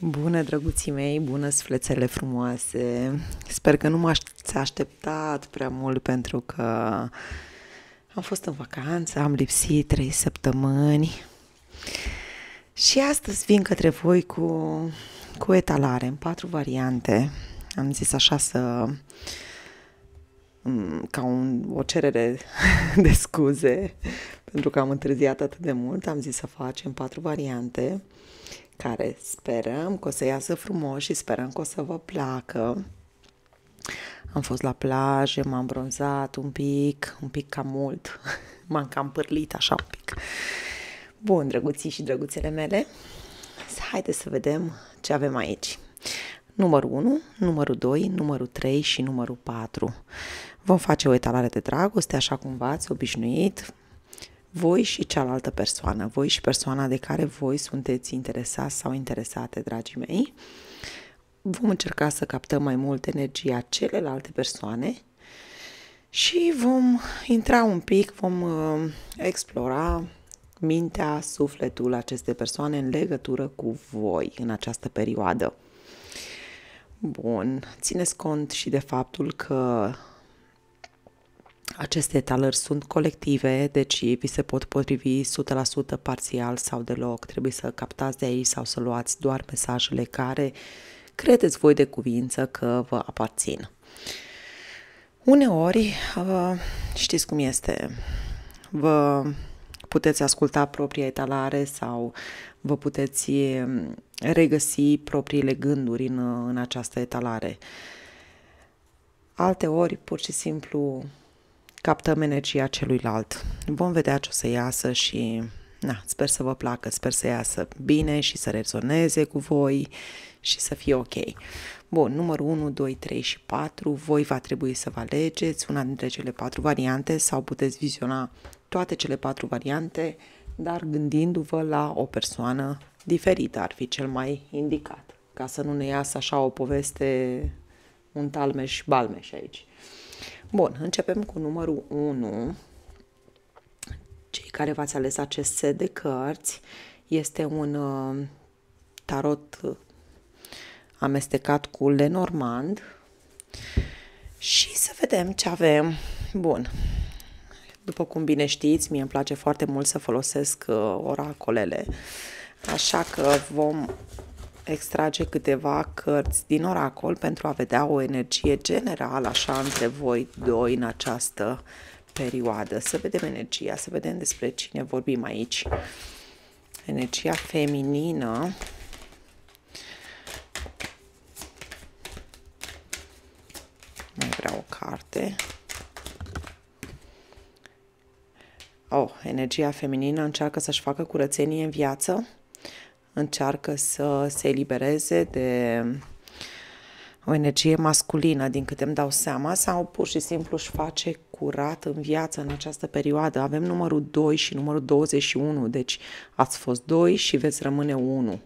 Bună, drăguții mei, bună, sflețele frumoase. Sper că nu m-ați așteptat prea mult pentru că am fost în vacanță, am lipsit trei săptămâni și astăzi vin către voi cu, cu etalare în patru variante. Am zis așa să mm, ca un, o cerere de scuze pentru că am întârziat atât de mult, am zis să facem patru variante care sperăm că o să iasă frumos și sperăm că o să vă placă. Am fost la plajă, m-am bronzat un pic, un pic cam mult, m-am cam pârlit așa un pic. Bun, drăguții și drăguțele mele, haideți să vedem ce avem aici. Numărul 1, numărul 2, numărul 3 și numărul 4. Vom face o etalare de dragoste, așa cum v-ați obișnuit, voi și cealaltă persoană, voi și persoana de care voi sunteți interesați sau interesate, dragii mei. Vom încerca să captăm mai mult energia celelalte persoane și vom intra un pic, vom uh, explora mintea, sufletul acestei persoane în legătură cu voi în această perioadă. Bun, țineți cont și de faptul că aceste etalări sunt colective, deci vi se pot potrivi 100% parțial sau deloc. Trebuie să captați de aici sau să luați doar mesajele care credeți voi de cuvință că vă aparțin. Uneori, uh, știți cum este, vă puteți asculta propria etalare sau vă puteți um, regăsi propriile gânduri în, în această etalare. Alte ori, pur și simplu, captăm energia celuilalt. Vom vedea ce o să iasă și na, sper să vă placă, sper să iasă bine și să rezoneze cu voi și să fie ok. Bun, numărul 1, 2, 3 și 4, voi va trebui să vă alegeți una dintre cele patru variante sau puteți viziona toate cele patru variante, dar gândindu-vă la o persoană diferită ar fi cel mai indicat, ca să nu ne iasă așa o poveste un talmeș balmeș aici. Bun, începem cu numărul 1. Cei care v-ați ales acest set de cărți este un uh, tarot uh, amestecat cu Lenormand. Și să vedem ce avem. Bun. După cum bine știți, mie îmi place foarte mult să folosesc uh, oracolele. Așa că vom extrage câteva cărți din oracol pentru a vedea o energie generală așa între voi doi în această perioadă. Să vedem energia, să vedem despre cine vorbim aici. Energia feminină mai vreau o carte. Oh, energia feminină încearcă să-și facă curățenie în viață încearcă să se elibereze de o energie masculină, din câte îmi dau seama, sau pur și simplu își face curat în viață în această perioadă. Avem numărul 2 și numărul 21, deci ați fost 2 și veți rămâne 1.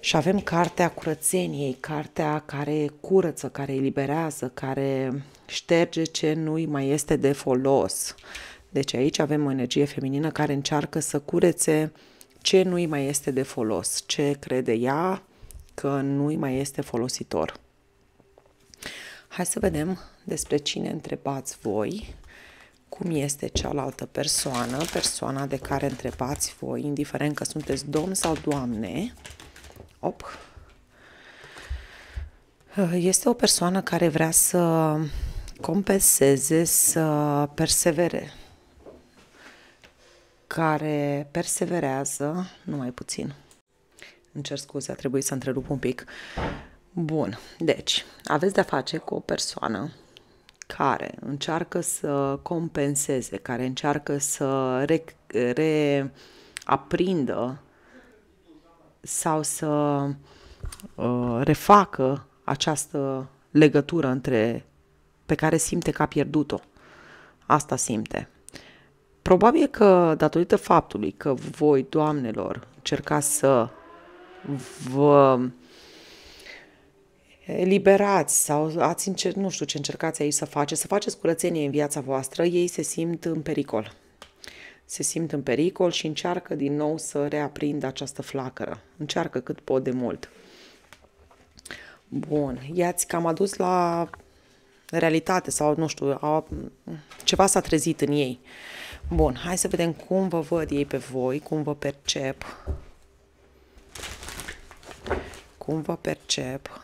Și avem cartea curățeniei, cartea care curăță, care eliberează, care șterge ce nu-i mai este de folos. Deci aici avem o energie feminină care încearcă să curețe uh, ce nu-i mai este de folos, ce crede ea că nu-i mai este folositor. Hai să vedem despre cine întrebați voi, cum este cealaltă persoană, persoana de care întrebați voi, indiferent că sunteți domn sau doamne. Op. Este o persoană care vrea să compenseze, să persevere, care perseverează, numai puțin. Îmi cer scuze, a trebuit să întrerup un pic. Bun, deci, aveți de-a face cu o persoană care încearcă să compenseze, care încearcă să reaprindă sau să uh, refacă această legătură între pe care simte că a pierdut-o. Asta simte. Probabil că datorită faptului că voi, doamnelor, încercați să vă eliberați sau ați încer- nu știu ce încercați aici să faceți, să faceți curățenie în viața voastră, ei se simt în pericol. Se simt în pericol și încearcă din nou să reaprindă această flacără. Încearcă cât pot de mult. Bun, i-ați cam adus la realitate sau, nu știu, a, ceva s-a trezit în ei. Uh, Bun, hai să vedem cum vă văd ei pe voi, cum vă percep. Cum vă percep.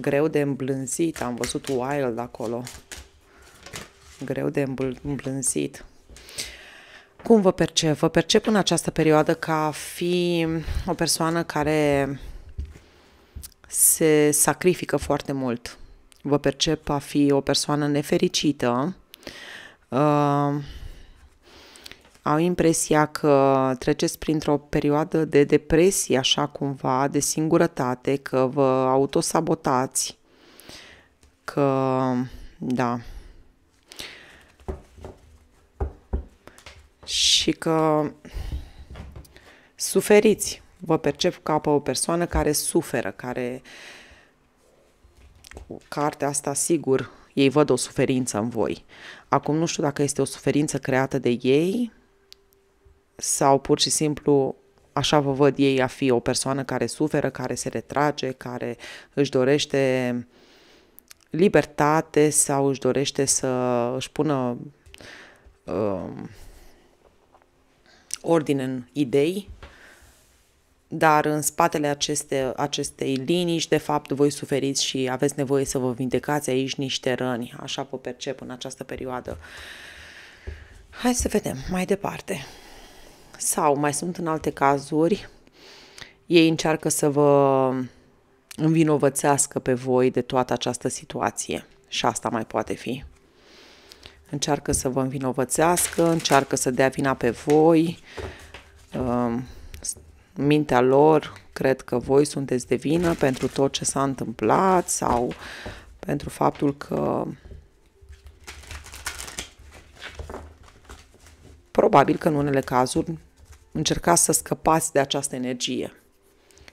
Greu de îmblânzit, am văzut wild acolo. Greu de îmblânzit. Cum vă percep? Vă percep în această perioadă ca fi o persoană care se sacrifică foarte mult vă percep a fi o persoană nefericită, uh, au impresia că treceți printr-o perioadă de depresie, așa cumva, de singurătate, că vă autosabotați, că, da, și că suferiți. Vă percep ca pe o persoană care suferă, care uh, cartea asta, sigur, ei văd o suferință în voi. Acum nu știu dacă este o suferință creată de ei sau pur și simplu așa vă văd ei a fi o persoană care suferă, care se retrage, care își dorește libertate sau își dorește să își pună uh, ordine în idei dar în spatele aceste, acestei liniști, de fapt, voi suferiți și aveți nevoie să vă vindecați aici niște răni. Așa vă percep în această perioadă. Hai să vedem mai departe. Sau mai sunt în alte cazuri, ei încearcă să vă învinovățească pe voi de toată această situație. Și asta mai poate fi. Încearcă să vă învinovățească, încearcă să dea vina pe voi, um, mintea lor cred că voi sunteți de vină pentru tot ce s-a întâmplat sau pentru faptul că probabil că în unele cazuri încercați să scăpați de această energie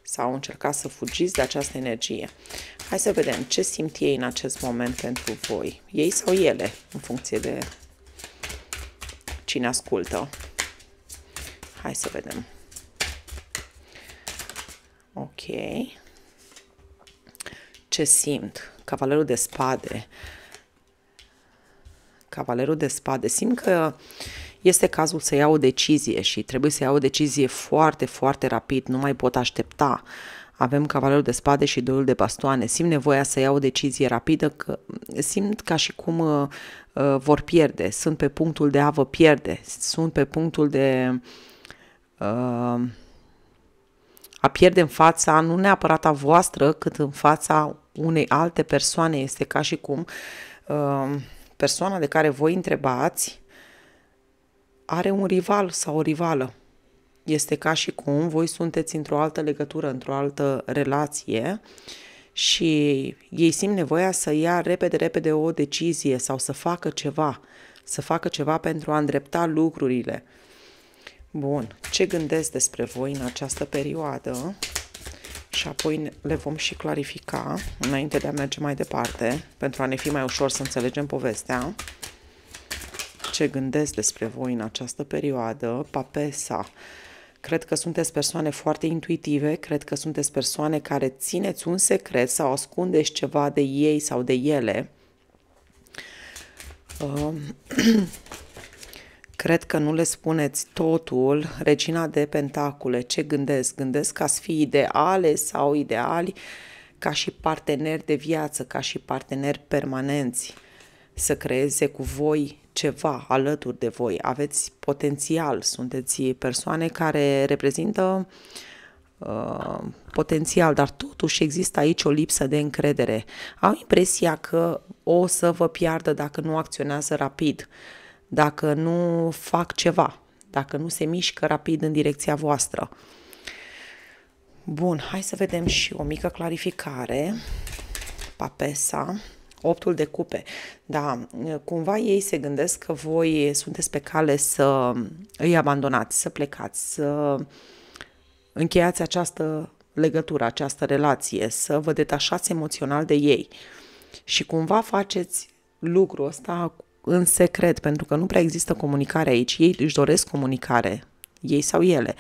sau încercați să fugiți de această energie. Hai să vedem ce simt ei în acest moment pentru voi. Ei sau ele, în funcție de cine ascultă. Hai să vedem. Ok. Ce simt? Cavalerul de spade. Cavalerul de spade. Simt că este cazul să iau o decizie și trebuie să iau o decizie foarte, foarte rapid. Nu mai pot aștepta. Avem cavalerul de spade și doiul de bastoane. Simt nevoia să iau o decizie rapidă, că simt ca și cum uh, uh vor pierde. Sunt pe punctul de a vă pierde. Sunt pe punctul de... Uh, a pierde în fața nu neapărat a voastră, cât în fața unei alte persoane. Este ca și cum uh, persoana de care voi întrebați are un rival sau o rivală. Este ca și cum voi sunteți într-o altă legătură, într-o altă relație și ei simt nevoia să ia repede, repede o decizie sau să facă ceva, să facă ceva pentru a îndrepta lucrurile. Bun, ce gândesc despre voi în această perioadă? Și apoi le vom și clarifica înainte de a merge mai departe, pentru a ne fi mai ușor să înțelegem povestea. Ce gândesc despre voi în această perioadă? Papesa. Cred că sunteți persoane foarte intuitive, cred că sunteți persoane care țineți un secret sau ascundeți ceva de ei sau de ele. Uh, Cred că nu le spuneți totul, regina de pentacule, ce gândesc? Gândesc ca să fii ideale sau ideali ca și parteneri de viață, ca și parteneri permanenți, să creeze cu voi ceva alături de voi. Aveți potențial, sunteți persoane care reprezintă uh, potențial, dar totuși există aici o lipsă de încredere. Au impresia că o să vă piardă dacă nu acționează rapid. Uh, dacă nu fac ceva, dacă nu se mișcă rapid în direcția voastră. Bun, hai să vedem și o mică clarificare. Papesa, optul de cupe. Da, cumva ei se gândesc că voi sunteți pe cale să îi abandonați, să plecați, să încheiați această legătură, această relație, să vă detașați emoțional de ei. Și cumva faceți lucrul ăsta în secret, pentru că nu prea există comunicare aici. Ei își doresc comunicare, ei sau ele.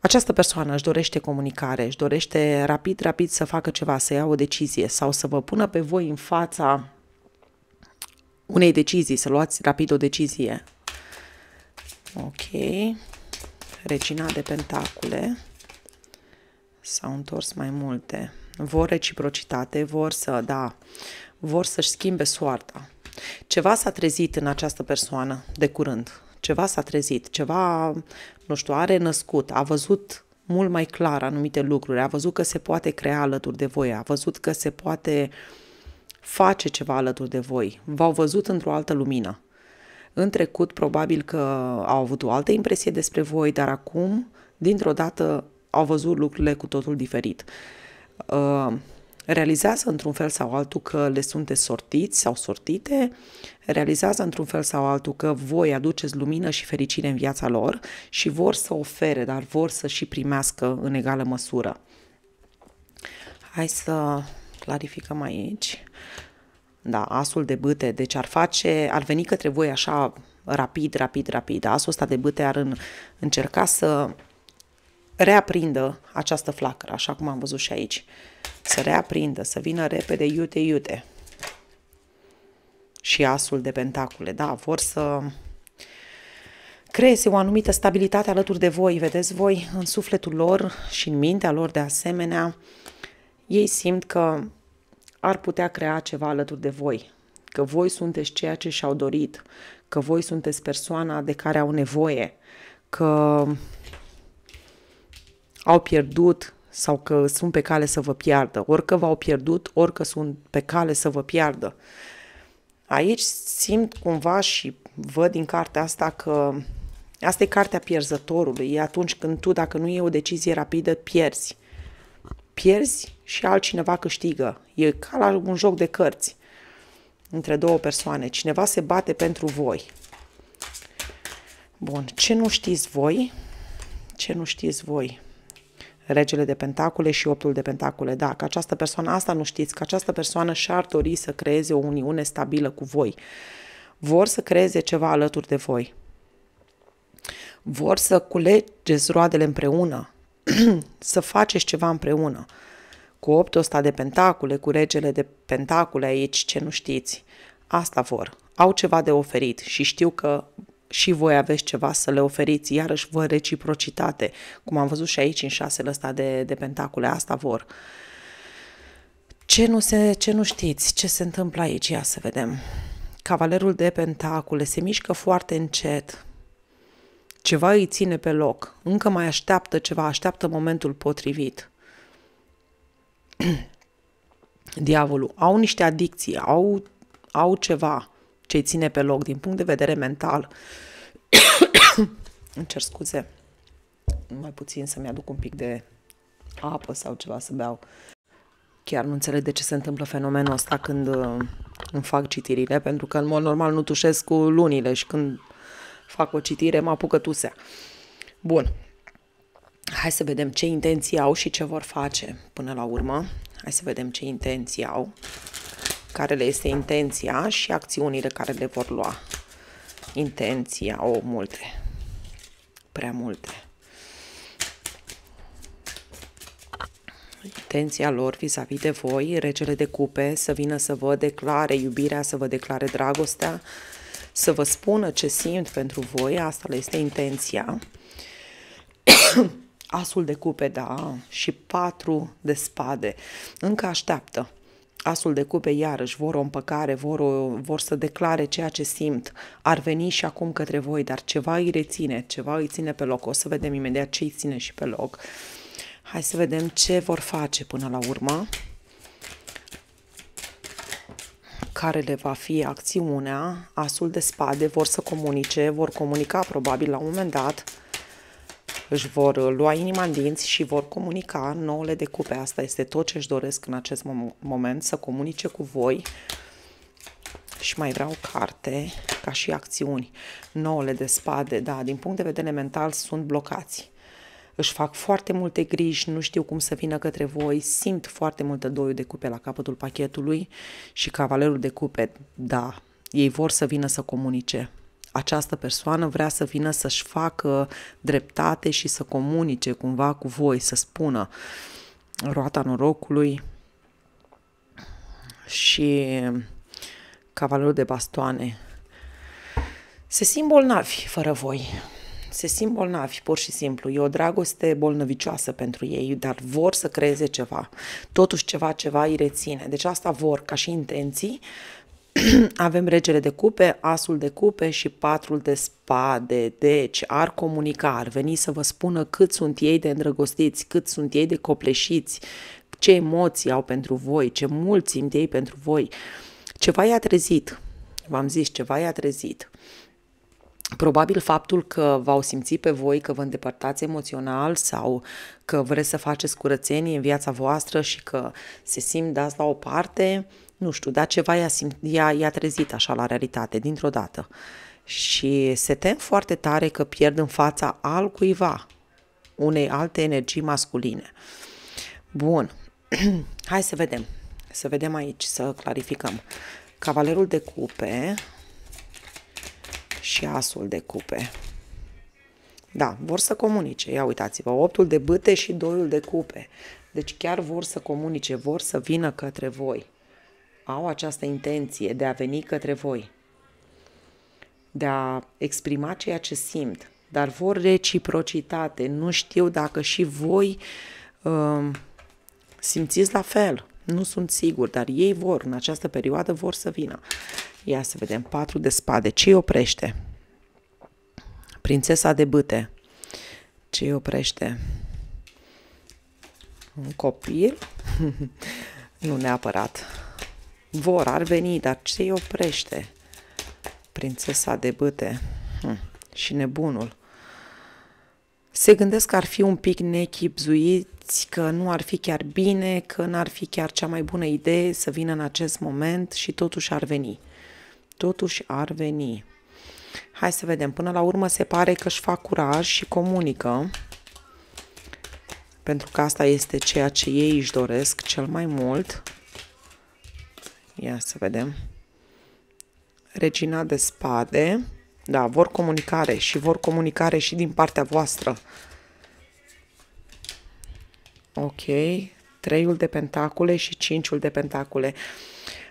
Această persoană își dorește comunicare, își dorește rapid, rapid să facă ceva, să ia o decizie sau să vă pună pe voi în fața unei decizii, să luați rapid o decizie. Ok. Regina de pentacule. S-au întors mai multe. Vor reciprocitate, vor să, da, vor să-și schimbe soarta. Ceva s-a trezit în această persoană de curând. Ceva s-a trezit, ceva, nu știu, are născut, a văzut mult mai clar anumite lucruri, a văzut că se poate crea alături de voi, a văzut că se poate face ceva alături de voi, v-au văzut într-o altă lumină. În trecut, probabil că au avut o altă impresie despre voi, dar acum, dintr-o dată, au văzut lucrurile cu totul diferit. Uh, realizează într-un fel sau altul că le sunteți sortiți sau sortite, realizează într-un fel sau altul că voi aduceți lumină și fericire în viața lor și vor să ofere, dar vor să și primească în egală măsură. Hai să clarificăm aici. Da, asul de bâte, deci ar face, ar veni către voi așa rapid, rapid, rapid. Asul ăsta de bâte ar în, încerca să reaprindă această flacără, așa cum am văzut și aici să reaprindă, să vină repede, iute, iute. Și asul de pentacule, da, vor să creeze o anumită stabilitate alături de voi, vedeți voi, în sufletul lor și în mintea lor de asemenea, ei simt că ar putea crea ceva alături de voi, că voi sunteți ceea ce și-au dorit, că voi sunteți persoana de care au nevoie, că au pierdut sau că sunt pe cale să vă piardă, ori că v-au pierdut, ori că sunt pe cale să vă piardă. Aici simt cumva și văd din cartea asta că asta e cartea pierzătorului, e atunci când tu, dacă nu e o decizie rapidă, pierzi. Pierzi și altcineva câștigă. E ca la un joc de cărți între două persoane. Cineva se bate pentru voi. Bun, ce nu știți voi? Ce nu știți voi? regele de pentacule și optul de pentacule. Da, că această persoană, asta nu știți, că această persoană și-ar dori să creeze o uniune stabilă cu voi. Vor să creeze ceva alături de voi. Vor să culegeți roadele împreună, să faceți ceva împreună. Cu optul ăsta de pentacule, cu regele de pentacule aici, ce nu știți. Asta vor. Au ceva de oferit și știu că și voi aveți ceva să le oferiți, iarăși vă reciprocitate, cum am văzut și aici în șasele ăsta de, de pentacule, asta vor. Ce nu, se, ce nu știți? Ce se întâmplă aici? Ia să vedem. Cavalerul de pentacule se mișcă foarte încet, ceva îi ține pe loc, încă mai așteaptă ceva, așteaptă momentul potrivit. Diavolul, au niște adicții, au, au ceva, ce îi ține pe loc din punct de vedere mental. Îmi cer scuze, mai puțin să-mi aduc un pic de apă sau ceva să beau. Chiar nu înțeleg de ce se întâmplă fenomenul ăsta când uh, îmi fac citirile, pentru că în mod normal nu tușesc cu lunile și când fac o citire mă apucă tusea. Bun, hai să vedem ce intenții au și ce vor face până la urmă. Hai să vedem ce intenții au care le este intenția și acțiunile care le vor lua. Intenția, o, multe, prea multe. Intenția lor vis-a-vis -vis de voi, regele de cupe, să vină să vă declare iubirea, să vă declare dragostea, să vă spună ce simt pentru voi, asta le este intenția. Asul de cupe, da, și patru de spade. Încă așteaptă asul de cupe iarăși, vor o împăcare, vor, o, vor să declare ceea ce simt, ar veni și acum către voi, dar ceva îi reține, ceva îi ține pe loc, o să vedem imediat ce îi ține și pe loc. Hai să vedem ce vor face până la urmă, care le va fi acțiunea, asul de spade, vor să comunice, vor comunica probabil la un moment dat, își vor uh, lua inima în dinți și vor comunica nouăle de cupe. Asta este tot ce își doresc în acest moment, să comunice cu voi. Și mai vreau carte ca și acțiuni. Nouăle de spade, da, din punct de vedere mental sunt blocați își fac foarte multe griji, nu știu cum să vină către voi, simt foarte multă doiul de cupe la capătul pachetului și cavalerul de cupe, da, ei vor să vină să comunice această persoană vrea să vină să-și facă dreptate și să comunice cumva cu voi, să spună roata norocului și cavalerul de bastoane. Se simt bolnavi fără voi. Se simt bolnavi, pur și simplu. E o dragoste bolnăvicioasă pentru ei, dar vor să creeze ceva. Totuși ceva, ceva îi reține. Deci asta vor, ca și intenții, uh, avem regele de cupe, asul de cupe și patrul de spade. Deci ar comunica, ar veni să vă spună cât sunt ei de îndrăgostiți, cât sunt ei de copleșiți, ce emoții au pentru voi, ce mult simt ei pentru voi. Ceva i-a trezit, v-am zis, ceva i-a trezit. Probabil faptul că v-au simțit pe voi că vă îndepărtați emoțional sau că vreți să faceți curățenie în viața voastră și că se simt dați la o parte, nu știu, dar ceva i-a, simt, i-a, i-a trezit așa la realitate, dintr-o dată. Și se tem foarte tare că pierd în fața al cuiva, unei alte energii masculine. Bun, hai să vedem. Să vedem aici, să clarificăm. Cavalerul de cupe și asul de cupe. Da, vor să comunice. Ia uitați-vă, optul de bâte și doiul de cupe. Deci chiar vor să comunice, vor să vină către voi au această intenție de a veni către voi, de a exprima ceea ce simt, dar vor reciprocitate. Nu știu dacă și voi uh, simțiți la fel. Nu sunt sigur, dar ei vor, în această perioadă, vor să vină. Ia să vedem, patru de spade. Ce îi oprește? Prințesa de băte. Ce îi oprește? Un copil? nu neapărat. Vor, ar veni, dar ce îi oprește? Prințesa de băte hm. și nebunul. Se gândesc că ar fi un pic nechipzuiți, că nu ar fi chiar bine, că n-ar fi chiar cea mai bună idee să vină în acest moment și totuși ar veni. Totuși ar veni. Hai să vedem. Până la urmă se pare că își fac curaj și comunică. Pentru că asta este ceea ce ei își doresc cel mai mult. Ia să vedem. Regina de spade. Da, vor comunicare și vor comunicare și din partea voastră. Ok. Treiul de pentacule și cinciul de pentacule.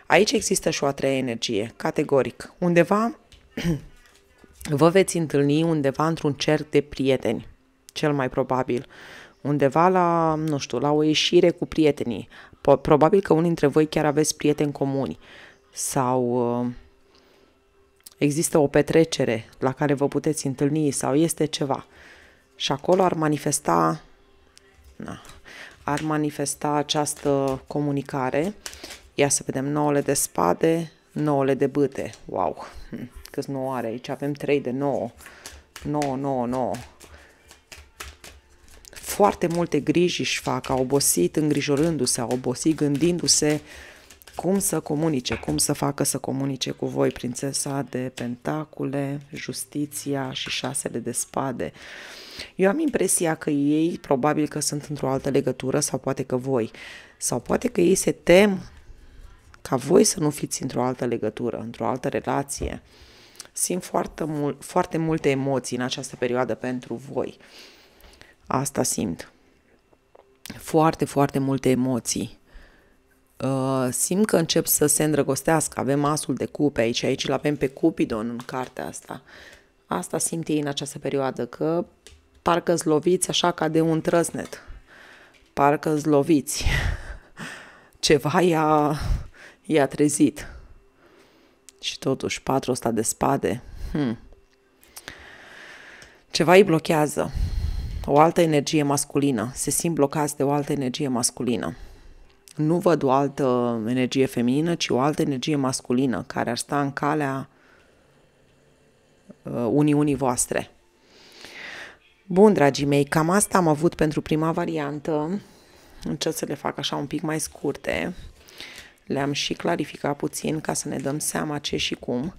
Aici există și o a treia energie, categoric. Undeva vă veți întâlni undeva într-un cerc de prieteni, cel mai probabil. Undeva la, nu știu, la o ieșire cu prietenii. Probabil că unii dintre voi chiar aveți prieteni comuni sau uh, există o petrecere la care vă puteți întâlni sau este ceva. Și acolo ar manifesta na, ar manifesta această comunicare. Ia să vedem, 9 de spade, 9 de bâte. Wow, hm, câți nouă are aici? Avem trei de nouă. Nouă, nouă, nouă foarte multe griji își fac, a obosit îngrijorându-se, a obosit gândindu-se cum să comunice, cum să facă să comunice cu voi prințesa de pentacule, justiția și șasele de spade. Eu am impresia că ei probabil că sunt într-o altă legătură sau poate că voi, sau poate că ei se tem ca voi să nu fiți într-o altă legătură, într-o altă relație. Simt foarte, mul- foarte multe emoții în această perioadă pentru voi. Asta simt. Foarte, foarte multe emoții. Uh, simt că încep să se îndrăgostească. Avem asul de cupe aici, aici îl avem pe Cupidon în cartea asta. Asta simt ei în această perioadă, că parcă zloviți așa ca de un trăsnet. Parcă zloviți. Ceva i-a, i-a trezit. Și totuși, patru ăsta de spade. Hmm. Ceva îi blochează o altă energie masculină, se simt blocați de o altă energie masculină. Nu văd o altă energie feminină, ci o altă energie masculină care ar sta în calea uh, uniunii voastre. Bun, dragii mei, cam asta am avut pentru prima variantă. Încerc să le fac așa un pic mai scurte. Le-am și clarificat puțin ca să ne dăm seama ce și cum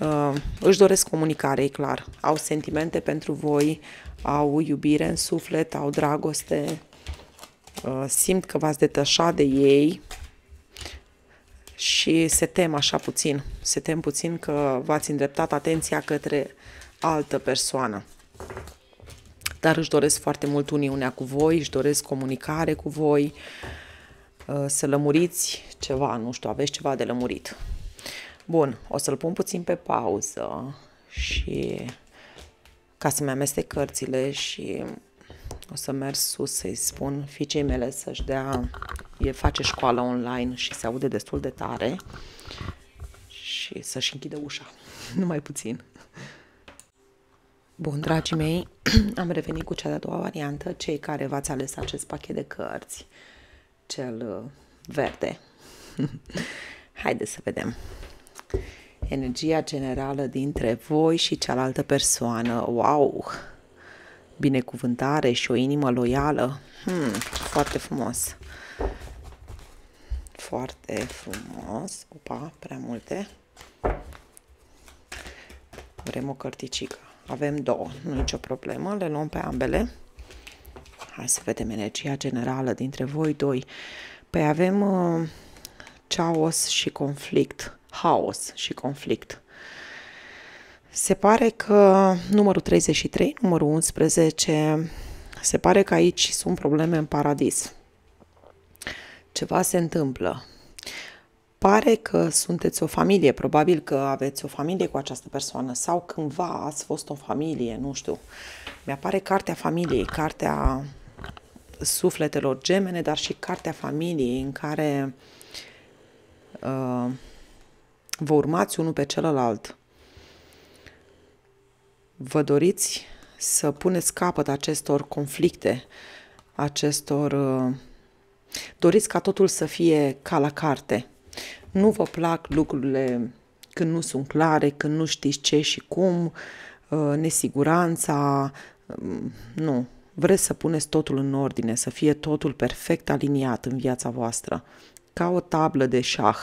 uh, își doresc comunicare, e clar. Au sentimente pentru voi, au iubire în suflet, au dragoste, uh, simt că v-ați detașat de ei și se tem așa puțin. Se tem puțin că v-ați îndreptat atenția către altă persoană. Dar își doresc foarte mult uniunea cu voi, își doresc comunicare cu voi, uh, să lămuriți ceva, nu știu, aveți ceva de lămurit. Bun, o să-l pun puțin pe pauză și ca să-mi amestec cărțile și o să merg sus să-i spun fiicei mele să-și dea, e face școală online și se aude destul de tare și să-și închidă ușa, numai puțin. Bun, dragii mei, am revenit cu cea de-a doua variantă, cei care v-ați ales acest pachet de cărți, cel uh, verde. Haideți să vedem energia generală dintre voi și cealaltă persoană. Wow! Binecuvântare și o inimă loială. Hmm, foarte frumos. Foarte frumos. Opa, prea multe. Vrem o carticică Avem două, nu nicio problemă, le luăm pe ambele. Hai să vedem energia generală dintre voi doi. Păi avem uh, ceaos și conflict haos și conflict. Se pare că numărul 33, numărul 11, se pare că aici sunt probleme în paradis. Ceva se întâmplă. Pare că sunteți o familie, probabil că aveți o familie cu această persoană sau cândva ați fost o familie, nu știu. Mi-apare cartea familiei, cartea sufletelor gemene, dar și cartea familiei în care uh, vă urmați unul pe celălalt. Vă doriți să puneți capăt acestor conflicte, acestor... Uh, doriți ca totul să fie ca la carte. Nu vă plac lucrurile când nu sunt clare, când nu știți ce și cum, uh, nesiguranța, um, nu. Vreți să puneți totul în ordine, să fie totul perfect aliniat în viața voastră, ca o tablă de șah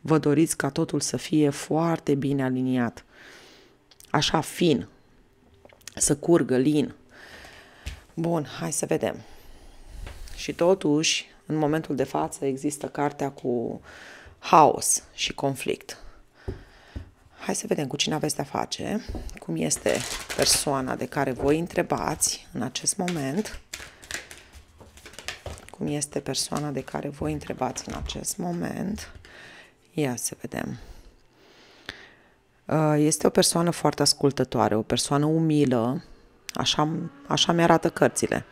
vă doriți ca totul să fie foarte bine aliniat, așa fin, să curgă lin. Bun, hai să vedem. Și totuși, în momentul de față există cartea cu haos și conflict. Hai să vedem cu cine aveți de-a face, cum este persoana de care voi întrebați în acest moment, cum este persoana de care voi întrebați în acest moment. Ia să vedem. Uh, este o persoană foarte ascultătoare, o persoană umilă, așa, așa mi-arată cărțile.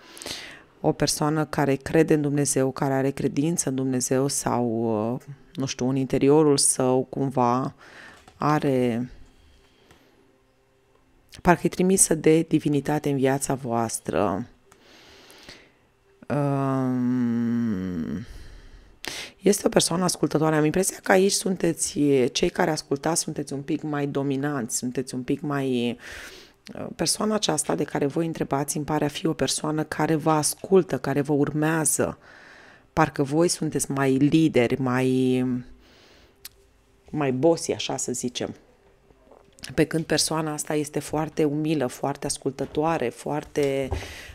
O persoană care crede în Dumnezeu, care are credință în Dumnezeu sau, uh, nu știu, în interiorul său cumva are... Parcă e trimisă de divinitate în viața voastră. Um este o persoană ascultătoare. Am impresia că aici sunteți, cei care ascultați, sunteți un pic mai dominanți, sunteți un pic mai... Persoana aceasta de care voi întrebați îmi pare a fi o persoană care vă ascultă, care vă urmează. Parcă voi sunteți mai lideri, mai, mai bosi, așa să zicem. Pe când persoana asta este foarte umilă, foarte ascultătoare, foarte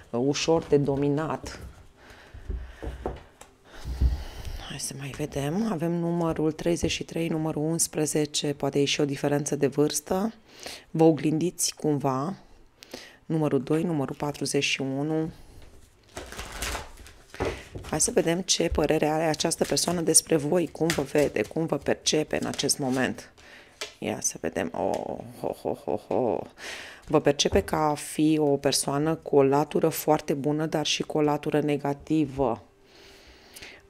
uh, ușor de dominat Hai să mai vedem. Avem numărul 33, numărul 11, poate e și o diferență de vârstă. Vă oglindiți cumva. Numărul 2, numărul 41. Hai să vedem ce părere are această persoană despre voi, cum vă vede, cum vă percepe în acest moment. Ia să vedem. Oh, ho, ho, ho, ho. Vă percepe ca a fi o persoană cu o latură foarte bună, dar și cu o latură negativă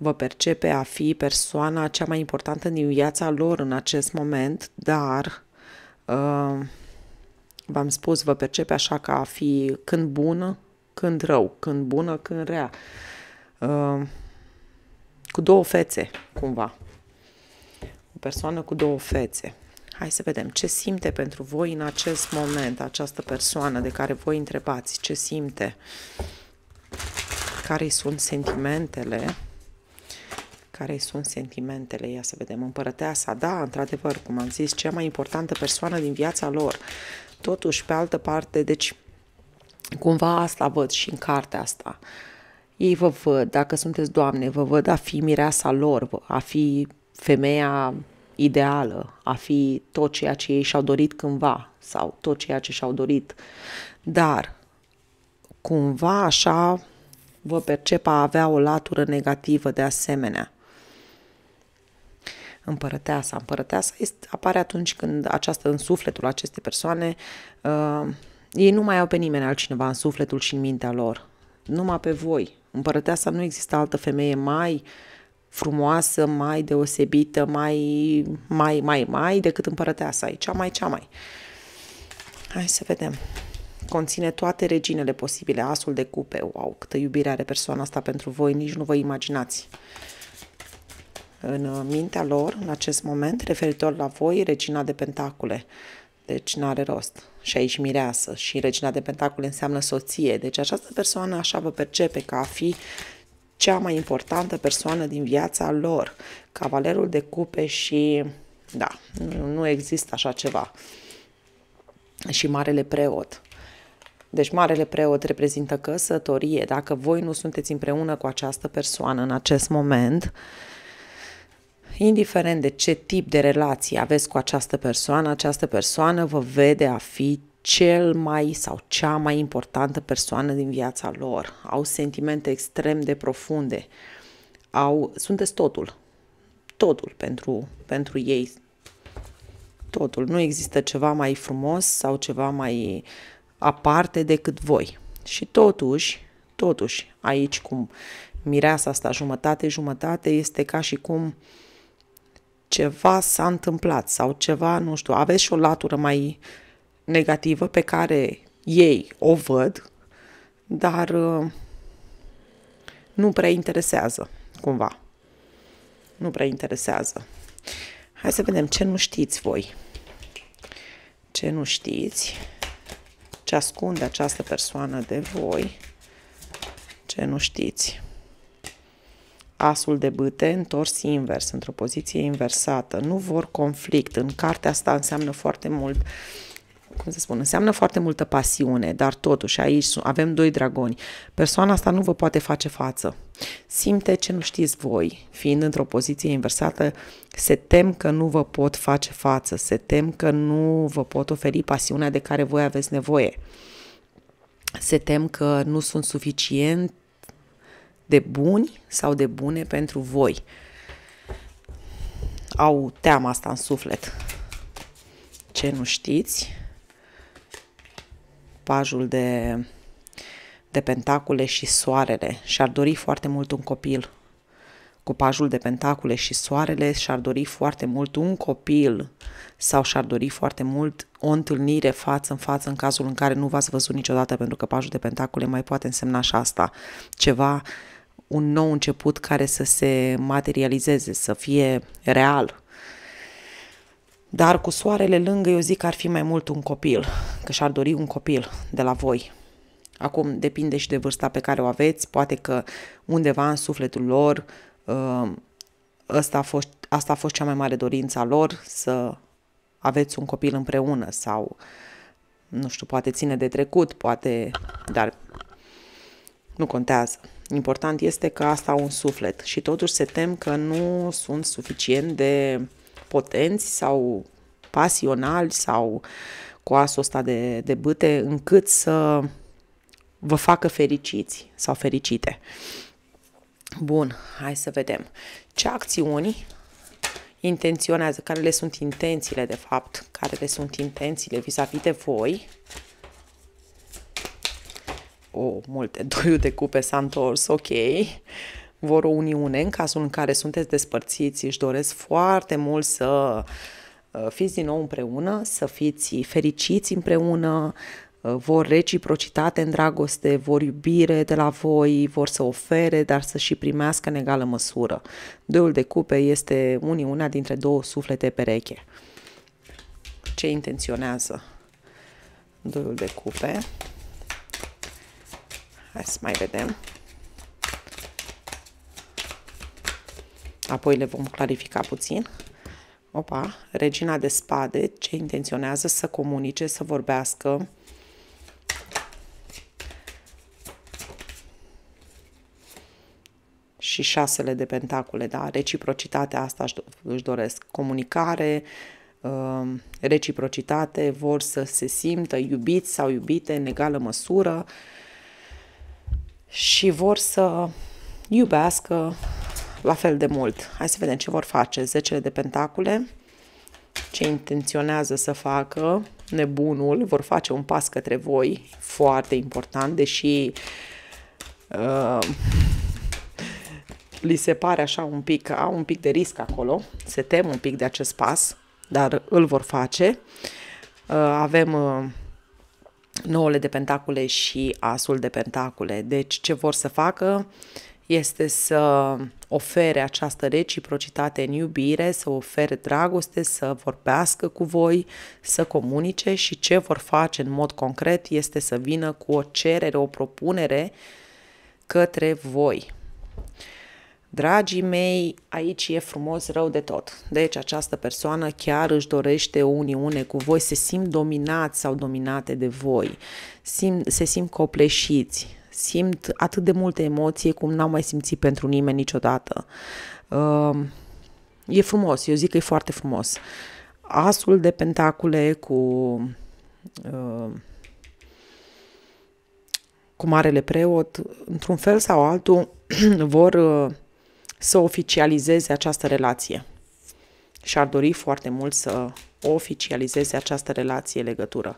vă percepe a fi persoana cea mai importantă din viața lor în acest moment, dar uh, v-am spus, vă percepe așa ca a fi când bună, când rău, când bună, când rea. Uh, cu două fețe, cumva. O persoană cu două fețe. Hai să vedem ce simte pentru voi în acest moment această persoană de care voi întrebați, ce simte, care sunt sentimentele care sunt sentimentele, ia să vedem, împărăteasa, da, într-adevăr, cum am zis, cea mai importantă persoană din viața lor. Totuși, pe altă parte, deci, cumva asta văd și în cartea asta. Ei vă văd, dacă sunteți doamne, vă văd a fi mireasa lor, a fi femeia ideală, a fi tot ceea ce ei și-au dorit cândva sau tot ceea ce și-au dorit. Dar, cumva așa, vă percep a avea o latură negativă de asemenea împărăteasa. Împărăteasa este, apare atunci când această în sufletul acestei persoane, uh, ei nu mai au pe nimeni altcineva în sufletul și în mintea lor, numai pe voi. Împărăteasa nu există altă femeie mai frumoasă, mai deosebită, mai, mai, mai, mai decât împărăteasa. E cea mai, cea mai. Hai să vedem conține toate reginele posibile, asul de cupe, wow, câtă iubire are persoana asta pentru voi, nici nu vă imaginați în uh, mintea lor în acest moment referitor la voi, Regina de Pentacule. Deci nu are rost. Și aici mireasă. Și Regina de Pentacule înseamnă soție. Deci această persoană așa vă percepe ca a fi cea mai importantă persoană din viața lor. Cavalerul de cupe și... Da, nu, există așa ceva. Și Marele Preot. Deci Marele Preot reprezintă căsătorie. Dacă voi nu sunteți împreună cu această persoană în acest moment, uh, indiferent de ce tip de relație aveți cu această persoană, această persoană vă vede a fi cel mai sau cea mai importantă persoană din viața lor. Au sentimente extrem de profunde. Au, sunteți totul. Totul pentru, pentru ei. Totul. Nu există ceva mai frumos sau ceva mai aparte decât voi. Și totuși, totuși, aici cum mireasa asta jumătate-jumătate este ca și cum uh, ceva s-a întâmplat sau ceva, nu știu, aveți și o latură mai negativă pe care ei o văd, dar uh, nu prea interesează, cumva. Nu prea interesează. Hai să vedem ce nu știți voi. Ce nu știți, ce ascunde această persoană de voi, ce nu știți asul de bâte întors invers, într-o poziție inversată. Nu vor conflict. În cartea asta înseamnă foarte mult cum să spun, înseamnă foarte multă pasiune, dar totuși aici avem doi dragoni. Persoana asta nu vă poate face față. Simte ce nu știți voi, fiind într-o poziție inversată, se tem că nu vă pot face față, se tem că nu vă pot oferi pasiunea de care voi aveți nevoie. Se tem că nu sunt suficient de buni sau de bune pentru voi. Au teama asta în suflet. Ce nu știți? Pajul de, de pentacule și soarele. Și-ar dori foarte mult un copil. Cu pajul de pentacule și soarele și-ar dori foarte mult un copil sau și-ar dori foarte mult o întâlnire față în față în cazul în care nu v-ați văzut niciodată, pentru că pajul de pentacule mai poate însemna și asta. Ceva uh, un nou început care să se materializeze, să fie real. Dar cu soarele lângă, eu zic că ar fi mai mult un copil, că și-ar dori un copil de la voi. Acum depinde și de vârsta pe care o aveți, poate că undeva în sufletul lor uh, ăsta a fost, asta a fost cea mai mare dorință a lor, să aveți un copil împreună sau, nu știu, poate ține de trecut, poate, dar nu contează. Important este că asta au un suflet și totuși se tem că nu sunt suficient de potenți sau pasionali sau cu asul ăsta de, de bâte încât să vă facă fericiți sau fericite. Bun, hai să vedem. Ce acțiuni intenționează, care le sunt intențiile de fapt, care le sunt intențiile vis-a-vis de voi o multe, doiul de cupe s-a întors, ok, vor o uniune în cazul în care sunteți despărțiți, își doresc foarte mult să uh, fiți din nou împreună, să fiți fericiți împreună, uh, vor reciprocitate în dragoste, vor iubire de la voi, vor să ofere, dar să și primească în egală măsură. Doiul de cupe este uniunea dintre două suflete pereche. Ce intenționează doiul de cupe? Hai să mai vedem. Apoi le vom clarifica puțin. Opa, regina de spade, ce intenționează să comunice, să vorbească, și șasele de pentacule, da, reciprocitatea asta își doresc, comunicare, um, reciprocitate, vor să se simtă iubiți sau iubite în egală măsură, și vor să iubească la fel de mult. Hai să vedem ce vor face. Zecele de pentacule, ce intenționează să facă, nebunul, vor face un pas către voi, foarte important, deși uh, li se pare așa un pic, au un pic de risc acolo, se tem un pic de acest pas, dar îl vor face. Uh, avem... Uh, nouăle de pentacule și asul de pentacule. Deci ce vor să facă este să ofere această reciprocitate în iubire, să ofere dragoste, să vorbească cu voi, să comunice și ce vor face în mod concret este să vină cu o cerere, o propunere către voi. Dragii mei, aici e frumos rău de tot. Deci această persoană chiar își dorește o uniune cu voi, se simt dominați sau dominate de voi, simt, se simt copleșiți, simt atât de multe emoții cum n-am mai simțit pentru nimeni niciodată. Uh, e frumos, eu zic că e foarte frumos. Asul de pentacule cu... Uh, cu marele preot, într-un fel sau altul, vor uh, să oficializeze această relație. Și-ar dori foarte mult să oficializeze această relație, legătură.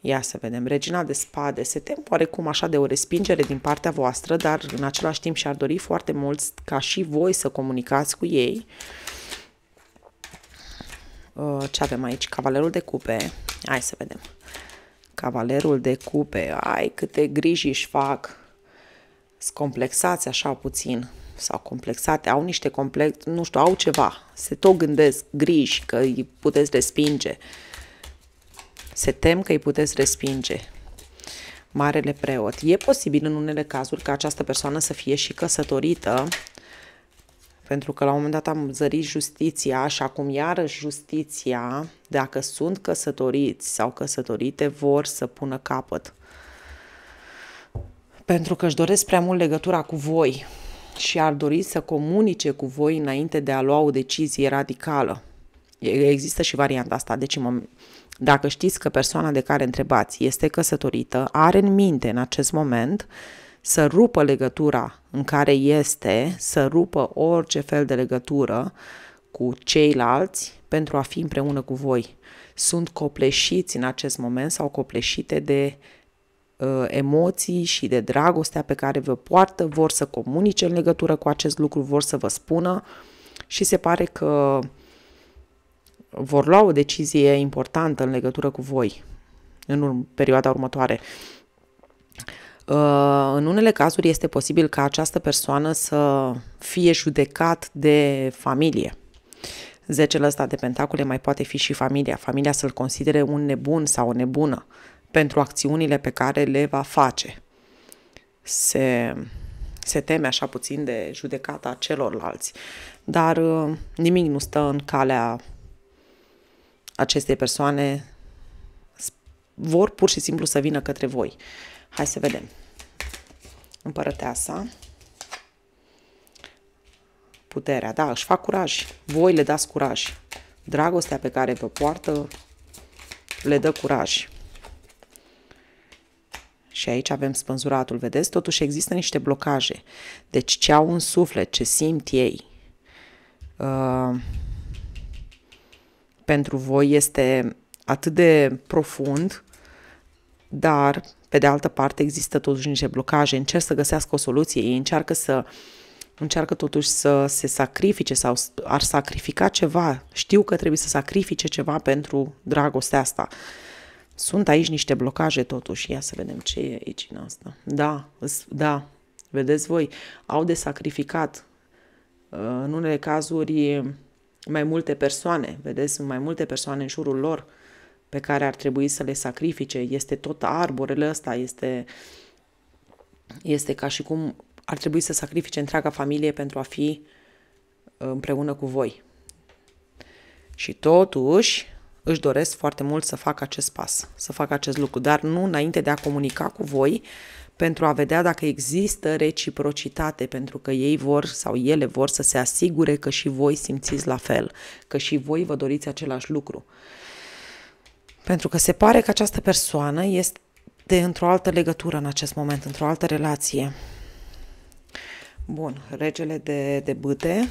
Ia să vedem, regina de spade se tem oarecum așa de o respingere din partea voastră, dar în același timp și-ar dori foarte mult ca și voi să comunicați cu ei. Uh, ce avem aici? Cavalerul de cupe. Hai să vedem. Cavalerul de cupe. Ai, câte griji își fac. Scomplexați așa puțin sau complexate, au niște complex, nu știu, au ceva, se tot gândesc griji că îi puteți respinge, se tem că îi puteți respinge. Marele preot. E posibil în unele cazuri ca această persoană să fie și căsătorită, pentru că la un moment dat am zărit justiția și acum iarăși justiția, dacă sunt căsătoriți sau căsătorite, vor să pună capăt. Pentru că își doresc prea mult legătura cu voi și ar dori să comunice cu voi înainte de a lua o decizie radicală. Există și varianta asta, deci dacă știți că persoana de care întrebați este căsătorită, are în minte în acest moment să rupă legătura în care este, să rupă orice fel de legătură cu ceilalți pentru a fi împreună cu voi. Sunt copleșiți în acest moment sau copleșite de Uh, emoții și de dragostea pe care vă poartă, vor să comunice în legătură cu acest lucru, vor să vă spună și se pare că vor lua o decizie importantă în legătură cu voi în urm- perioada următoare. Uh, în unele cazuri este posibil ca această persoană să fie judecat de familie. Zecele ăsta de pentacule mai poate fi și familia. Familia să-l considere un nebun sau o nebună pentru acțiunile pe care le va face. Se, se teme așa puțin de judecata celorlalți, dar uh, nimic nu stă în calea acestei persoane. Vor pur și simplu să vină către voi. Hai să vedem. Împărăteasa puterea, da, își fac curaj. Voi le dați curaj. Dragostea pe care vă poartă le dă curaj și aici avem spânzuratul, vedeți? Totuși există niște blocaje. Deci ce au în suflet, ce simt ei, uh, pentru voi este atât de profund, dar pe de altă parte există totuși niște blocaje, încerc să găsească o soluție, ei încearcă să încearcă totuși să se sacrifice sau ar sacrifica ceva, știu că trebuie să sacrifice ceva pentru dragostea asta. Uh, sunt aici niște blocaje totuși. Ia să vedem ce e aici în asta. Da, da, vedeți voi, au de sacrificat uh, în unele cazuri mai multe persoane, vedeți, sunt mai multe persoane în jurul lor pe care ar trebui să le sacrifice. Este tot arborele ăsta, este, este ca și cum ar trebui să sacrifice întreaga familie pentru a fi uh, împreună cu voi. Și totuși, își doresc foarte mult să facă acest pas, să facă acest lucru, dar nu înainte de a comunica cu voi pentru a vedea dacă există reciprocitate, pentru că ei vor sau ele vor să se asigure că și voi simțiți la fel, că și voi vă doriți același lucru. Pentru că se pare că această persoană este într-o altă legătură în acest moment, într-o altă relație. Bun, regele de, de bâte,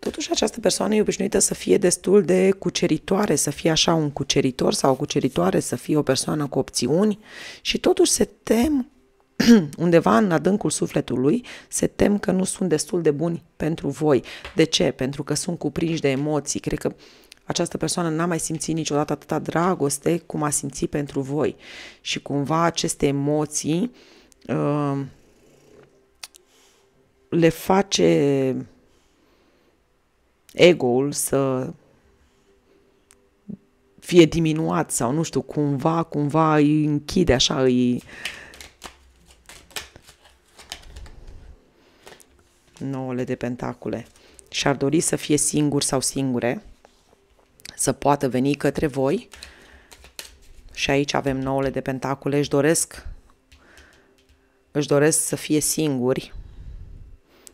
Totuși, această persoană e obișnuită să fie destul de cuceritoare, să fie așa un cuceritor sau o cuceritoare, să fie o persoană cu opțiuni și totuși se tem undeva în adâncul sufletului, se tem că nu sunt destul de buni pentru voi. De ce? Pentru că sunt cuprinși de emoții. Cred că această persoană n-a mai simțit niciodată atâta dragoste cum a simțit pentru voi. Și cumva aceste emoții uh, le face ego-ul să fie diminuat sau nu știu, cumva, cumva îi închide așa, îi... Nouăle de pentacule. Și-ar dori să fie singur sau singure, să poată veni către voi. Și aici avem nouăle de pentacule, își doresc, își doresc să fie singuri,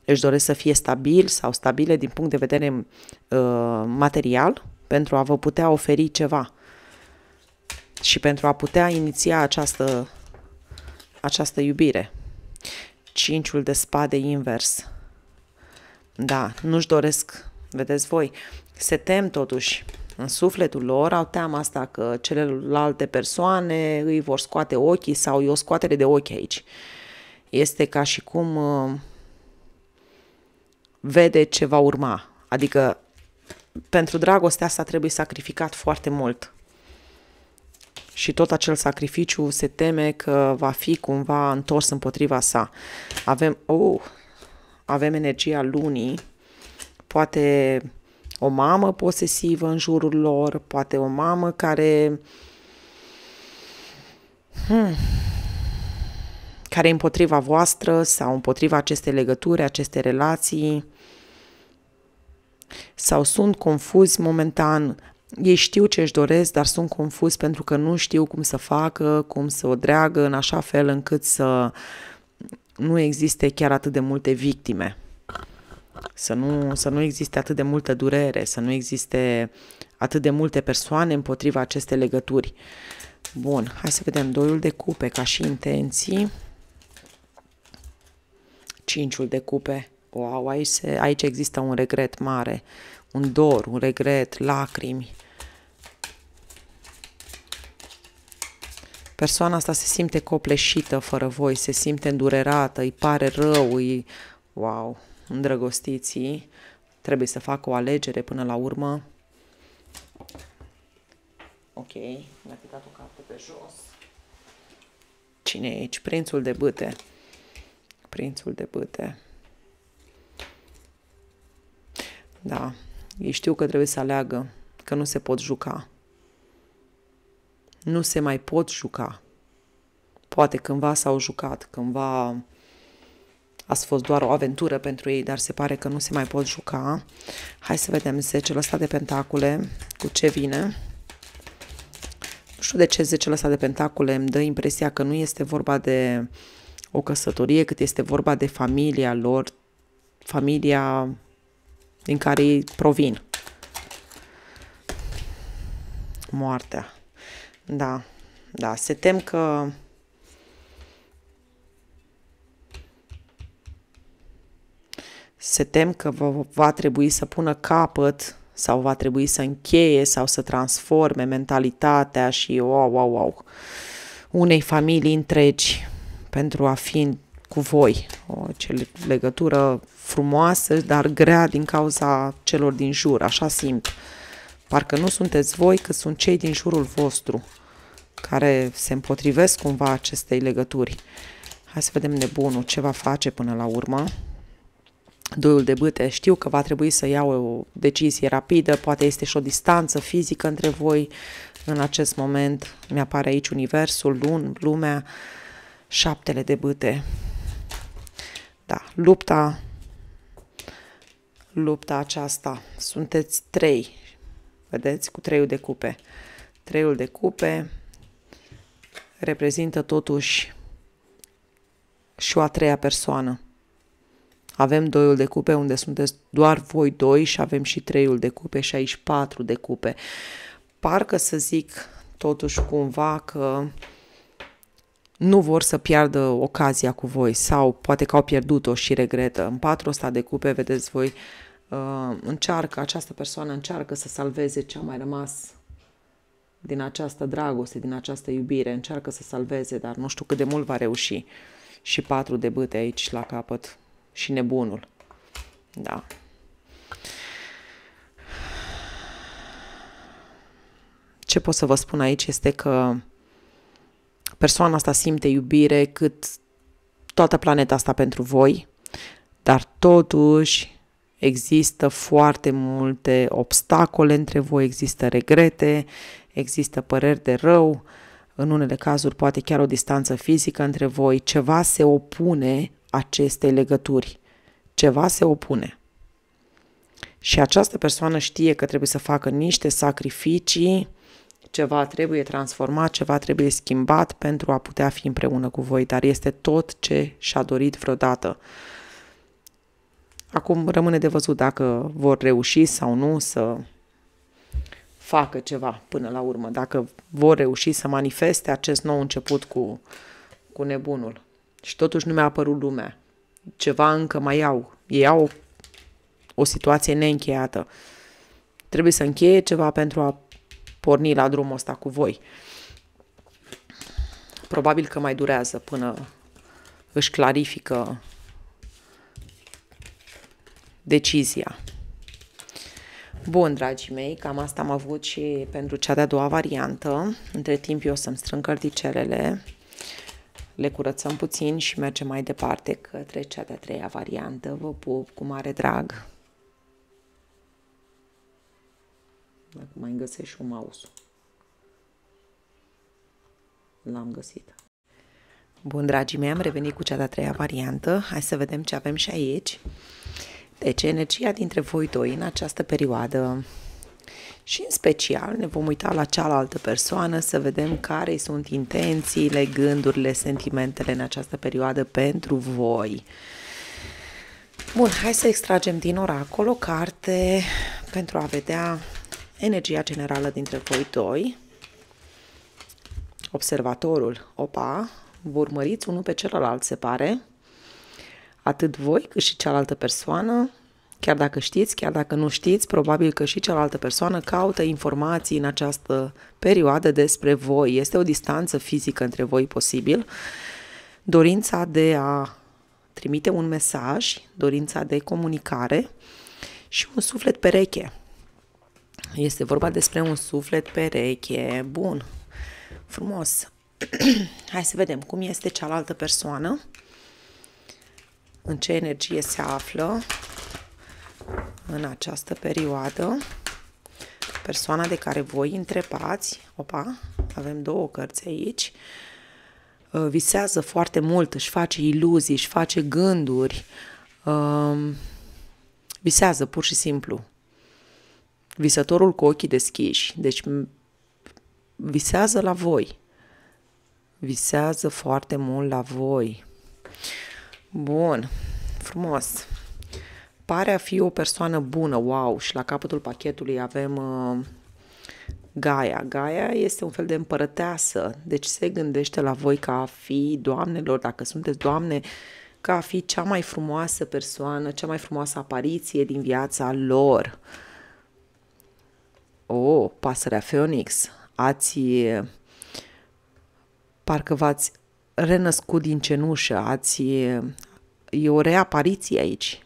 își doresc să fie stabil sau stabile din punct de vedere uh, material pentru a vă putea oferi ceva și pentru a putea iniția această, această iubire. Cinciul de spade invers. Da, nu-și doresc, vedeți voi, se tem totuși în sufletul lor, au teama asta că celelalte persoane îi vor scoate ochii sau e o scoatere de ochi aici. Este ca și cum uh, vede ce va urma. Adică pentru dragostea asta trebuie sacrificat foarte mult. Și tot acel sacrificiu se teme că va fi cumva întors împotriva sa. Avem, oh, avem energia lunii, poate o mamă posesivă în jurul lor, poate o mamă care hmm, care e împotriva voastră sau împotriva acestei legături, aceste relații, sau sunt confuzi momentan. Ei știu ce își doresc, dar sunt confuz pentru că nu știu cum să facă, cum să o dreagă în așa fel încât să nu existe chiar atât de multe victime. Să nu, să nu existe atât de multă durere, să nu existe atât de multe persoane împotriva acestei legături. Bun, hai să vedem doiul de cupe ca și intenții. Cinciul de cupe wow, aici, se, aici există un regret mare, un dor, un regret, lacrimi. Persoana asta se simte copleșită fără voi, se simte îndurerată, îi pare rău, îi... Wow, îndrăgostiții, trebuie să facă o alegere până la urmă. Ok, mi-a picat o carte pe jos. Cine e aici? Prințul de bâte. Prințul de bâte. Da, ei știu că trebuie să aleagă, că nu se pot juca. Nu se mai pot juca. Poate cândva s-au jucat, cândva a fost doar o aventură pentru ei, dar se pare că nu se mai pot juca. Hai să vedem 10 ăsta de pentacule, cu ce vine. Nu știu de ce 10 ăsta de pentacule îmi dă impresia că nu este vorba de o căsătorie, cât este vorba de familia lor, familia din care ei provin. Moartea. Da, da, se tem că se tem că va trebui să pună capăt sau va trebui să încheie sau să transforme mentalitatea și wow, wow, wow, unei familii întregi pentru a fi cu voi. O legătură frumoasă, dar grea din cauza celor din jur, așa simt. Parcă nu sunteți voi, că sunt cei din jurul vostru care se împotrivesc cumva acestei legături. Hai să vedem nebunul ce va face până la urmă. Doiul de bâte, știu că va trebui să iau o decizie rapidă, poate este și o distanță fizică între voi în acest moment. Mi-apare aici universul, lun, lumea, șaptele de bâte. Da, lupta, lupta aceasta. Sunteți trei, vedeți, cu treiul de cupe. Treiul de cupe reprezintă totuși și o a treia persoană. Avem doiul de cupe unde sunteți doar voi doi și avem și treiul de cupe și aici patru de cupe. Parcă să zic totuși cumva că uh, nu vor să piardă ocazia cu voi sau poate că au pierdut-o și regretă. În patru ăsta de cupe, vedeți voi, uh, încearcă, această persoană încearcă să salveze ce a mai rămas din această dragoste, din această iubire, încearcă să salveze, dar nu știu cât de mult va reuși. Și patru de bâte aici la capăt și nebunul. Da. Ce pot să vă spun aici este că persoana asta simte iubire cât toată planeta asta pentru voi, dar totuși există foarte multe obstacole între voi, există regrete, există păreri de rău, în unele cazuri poate chiar o distanță fizică între voi, ceva se opune acestei legături. Ceva se opune. Și această persoană știe că trebuie să facă niște sacrificii ceva trebuie transformat, ceva trebuie schimbat pentru a putea fi împreună cu voi, dar este tot ce și-a dorit vreodată. Acum rămâne de văzut dacă vor reuși sau nu să facă ceva până la urmă, dacă vor reuși să manifeste acest nou început cu, cu nebunul. Și totuși nu mi-a apărut lumea. Ceva încă mai au. Ei au o, situație neîncheiată. Trebuie să încheie ceva pentru a porni la drumul ăsta cu voi. Probabil că mai durează până își clarifică decizia. Bun, dragii mei, cam asta am avut și pentru cea de-a doua variantă. Între timp eu o să-mi strâng cărticelele, le curățăm puțin și mergem mai departe către cea de-a treia variantă. Vă pup cu mare drag! Dacă mai găsesc și un mouse L-am găsit. Bun, dragii mei, am revenit cu cea de-a treia variantă. Hai să vedem ce avem și aici. Deci, energia dintre voi doi în această perioadă și în special ne vom uita la cealaltă persoană să vedem care sunt intențiile, gândurile, sentimentele în această perioadă pentru voi. Bun, hai să extragem din oracol o carte pentru a vedea energia generală dintre voi doi, observatorul, opa, vă urmăriți unul pe celălalt, se pare, atât voi cât și cealaltă persoană, chiar dacă știți, chiar dacă nu știți, probabil că și cealaltă persoană caută informații în această perioadă despre voi. Este o distanță fizică între voi posibil, dorința de a trimite un mesaj, dorința de comunicare și un suflet pereche. Este vorba despre un suflet pereche. Bun. Frumos. Hai să vedem cum este cealaltă persoană. În ce energie se află în această perioadă. Persoana de care voi întrebați. Opa, avem două cărți aici. Uh, visează foarte mult, își face iluzii, își face gânduri. Um, visează pur și simplu visătorul cu ochii deschiși. Deci visează la voi. Visează foarte mult la voi. Bun, frumos. Pare a fi o persoană bună, wow, și la capătul pachetului avem uh, Gaia. Gaia este un fel de împărăteasă, deci se gândește la voi ca a fi, doamnelor, dacă sunteți doamne, ca a fi cea mai frumoasă persoană, cea mai frumoasă apariție din viața lor. Uh, oh, pasărea Phoenix, ați parcă v-ați renăscut din cenușă, ați e o reapariție aici.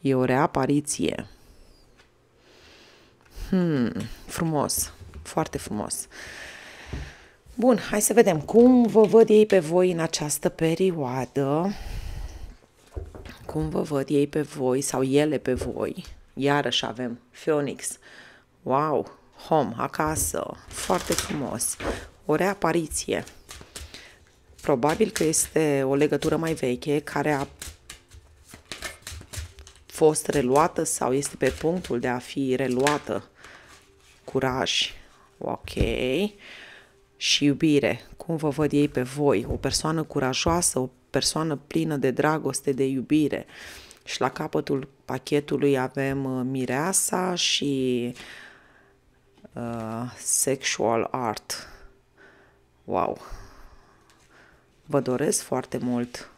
E o reapariție. Hmm, frumos, foarte frumos. Bun, hai să vedem cum vă văd ei pe voi în această perioadă. Cum vă văd ei pe voi sau ele pe voi. Iarăși avem Phoenix. Uh, wow, home, acasă, foarte frumos, o reapariție. Probabil că este o legătură mai veche care a fost reluată sau este pe punctul de a fi reluată. Curaj, ok, și iubire, cum vă văd ei pe voi, o persoană curajoasă, o persoană plină de dragoste, de iubire. Și la capătul pachetului avem uh, mireasa și uh, Uh, sexual Art. Wow! Vă doresc foarte mult.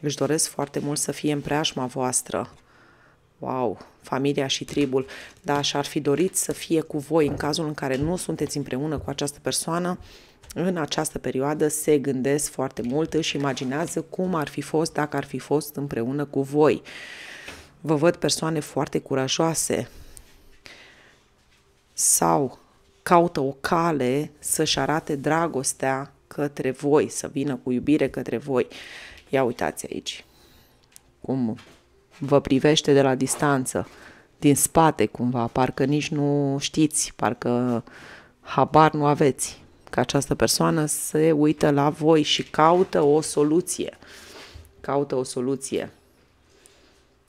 Își doresc foarte mult să fie în preajma voastră. Wow! Familia și tribul. Da, și-ar fi dorit să fie cu voi în cazul în care nu sunteți împreună cu această persoană. În această perioadă se gândesc foarte mult, și imaginează cum ar fi fost dacă ar fi fost împreună cu voi. Vă văd persoane foarte curajoase, sau caută o cale să-și arate dragostea către voi, să vină cu iubire către voi. Ia uitați aici cum vă privește de la distanță, din spate cumva, parcă nici nu știți, parcă habar nu aveți că această persoană se uită la voi și caută o soluție. Caută o soluție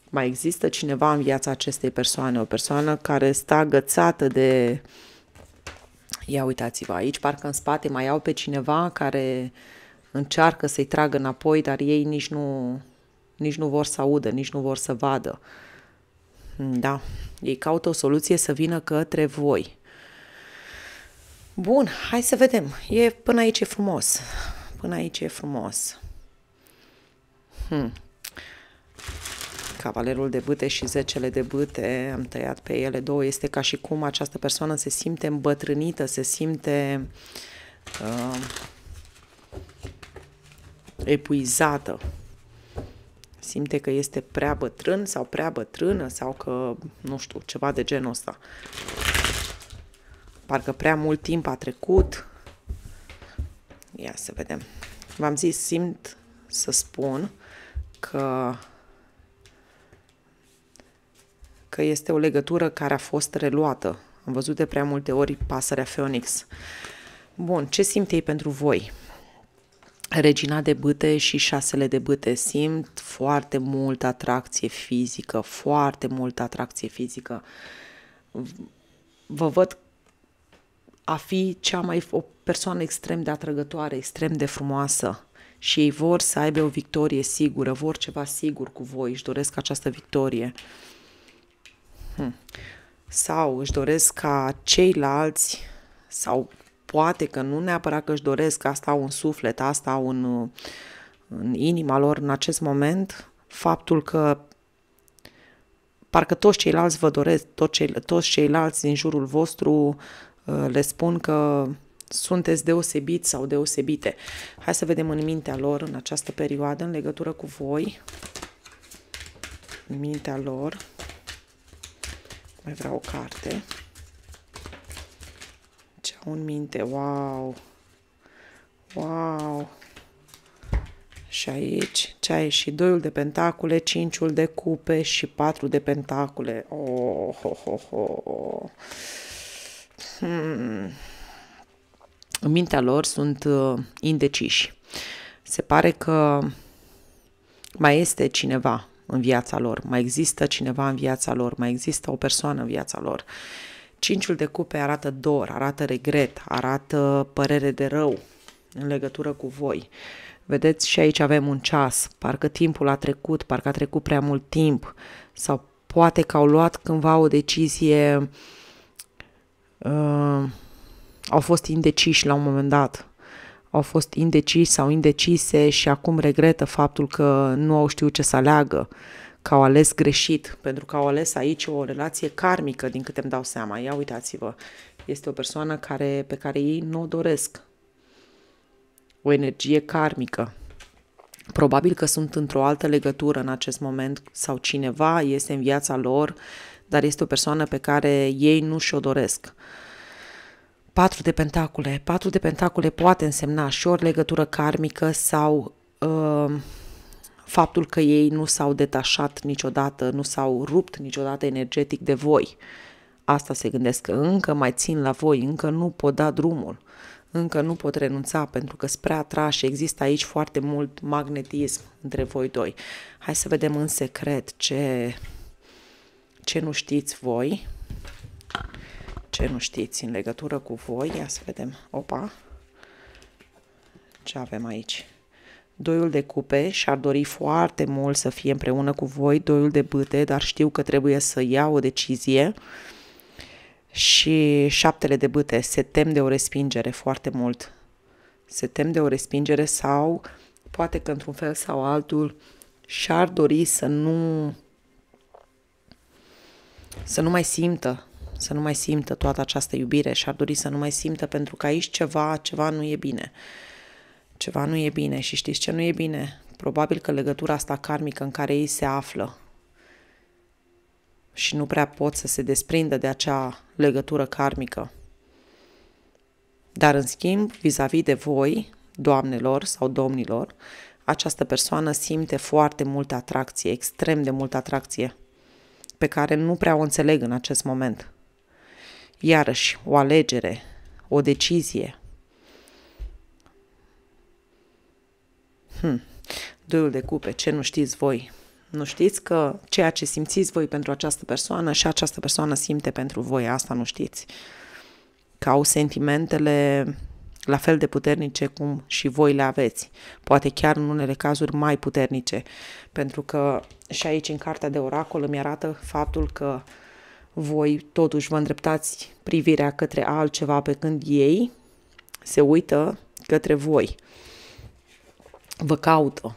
mai există cineva în viața acestei persoane, o persoană care stă agățată de... Ia uitați-vă, aici parcă în spate mai au pe cineva care încearcă să-i tragă înapoi, dar ei nici nu, nici nu vor să audă, nici nu vor să vadă. Da, ei caută o soluție să vină către voi. Bun, hai să vedem. E, până aici e frumos. Până aici e frumos. Hmm. Cavalerul de bâte și zecele de bâte, am tăiat pe ele două, este ca și cum această persoană se simte îmbătrânită, se simte uh, epuizată, simte că este prea bătrân sau prea bătrână sau că, nu știu, ceva de genul ăsta. Parcă prea mult timp a trecut. Ia să vedem. V-am zis, simt să spun că că este o legătură care a fost reluată. Am văzut de prea multe ori pasărea Phoenix. Bun, ce simt ei pentru voi? Regina de bâte și șasele de bâte simt foarte multă atracție fizică, foarte multă atracție fizică. Vă văd a fi cea mai o persoană extrem de atrăgătoare, extrem de frumoasă și ei vor să aibă o victorie sigură, vor ceva sigur cu voi, își doresc această victorie. Uh, Hmm. sau își doresc ca ceilalți sau poate că nu neapărat că își doresc asta un suflet, asta au în, în inima lor în acest moment, faptul că parcă toți ceilalți vă doresc, tot cei, toți ceilalți din jurul vostru uh, le spun că sunteți deosebiți sau deosebite. Hai să vedem în mintea lor în această perioadă în legătură cu voi, în mintea lor, mai vreau o carte. Ce au în minte? Wow! Wow! Și aici, ce ai și Doiul de pentacule, cinciul de cupe și patru de pentacule. Oh, ho, ho, ho. Hmm. În mintea lor sunt uh, indeciși. Se pare că mai este cineva în viața lor, mai există cineva în viața lor, mai există o persoană în viața lor. Cinciul de cupe arată dor, arată regret, arată părere de rău în legătură cu voi. Vedeți, și aici avem un ceas, parcă timpul a trecut, parcă a trecut prea mult timp sau poate că au luat cândva o decizie, uh, au fost indeciși la un moment dat au fost indecisi sau indecise și acum regretă faptul că nu au știut ce să aleagă, că au ales greșit, pentru că au ales aici o relație karmică, din câte îmi dau seama. Ia uitați-vă, este o persoană care, pe care ei nu o doresc. O energie karmică. Probabil că sunt într-o altă legătură în acest moment sau cineva este în viața lor, dar este o persoană pe care ei nu și-o doresc. Uh, Patru de pentacule. Patru de pentacule poate însemna și o legătură karmică sau uh, faptul că ei nu s-au detașat niciodată, nu s-au rupt niciodată energetic de voi. Asta se gândesc că încă mai țin la voi, încă nu pot da drumul, încă nu pot renunța pentru că spre atrași există aici foarte mult magnetism între voi doi. Hai să vedem în secret ce, ce nu știți voi ce nu știți în legătură cu voi. Ia să vedem. Opa! Ce avem aici? Doiul de cupe și-ar dori foarte mult să fie împreună cu voi, doiul de bâte, dar știu că trebuie să ia o decizie. Și șaptele de bâte se tem de o respingere foarte mult. Se tem de o respingere sau poate că într-un fel sau altul și-ar dori să nu să nu mai simtă să nu mai simtă toată această iubire și ar dori să nu mai simtă pentru că aici ceva, ceva nu e bine. Ceva nu e bine și știți ce nu e bine? Probabil că legătura asta karmică în care ei se află și nu prea pot să se desprindă de acea legătură karmică. Dar în schimb, vis-a-vis de voi, doamnelor sau domnilor, această persoană simte foarte multă atracție, extrem de multă atracție, pe care nu prea o înțeleg în acest moment. Iarăși, o alegere, o decizie. Hmm. Doiul de cupe, ce nu știți voi? Nu știți că ceea ce simțiți voi pentru această persoană și această persoană simte pentru voi, asta nu știți. Că au sentimentele la fel de puternice cum și voi le aveți, poate chiar în unele cazuri mai puternice, pentru că și aici în cartea de oracol îmi arată faptul că uh, voi totuși vă îndreptați privirea către altceva pe când ei se uită către voi. Vă caută.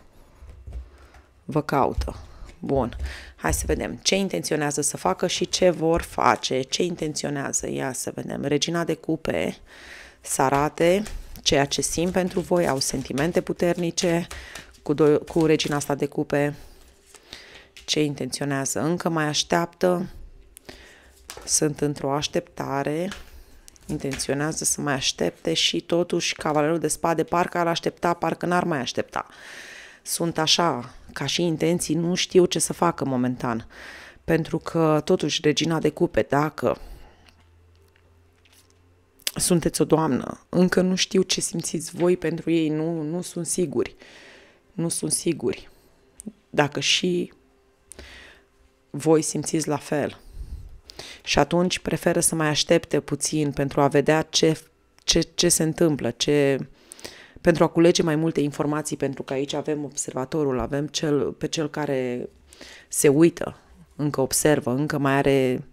Vă caută. Bun. Hai să vedem ce intenționează să facă și ce vor face. Ce intenționează? Ia să vedem. Regina de cupe să arate ceea ce simt pentru voi, au sentimente puternice cu, do- cu regina asta de cupe, ce intenționează încă mai așteaptă, sunt într-o așteptare, intenționează să mai aștepte și totuși cavalerul de spade parcă ar aștepta, parcă n-ar mai aștepta. Sunt așa, ca și intenții, nu știu ce să facă momentan. Pentru că totuși regina de cupe, dacă sunteți o doamnă, încă nu știu ce simțiți voi pentru ei, nu, nu sunt siguri. Nu sunt siguri. Dacă și voi simțiți la fel și atunci preferă să mai aștepte puțin pentru a vedea ce, ce, ce se întâmplă, ce, pentru a culege mai multe informații, pentru că aici avem observatorul, avem cel, pe cel care se uită, încă observă, încă mai are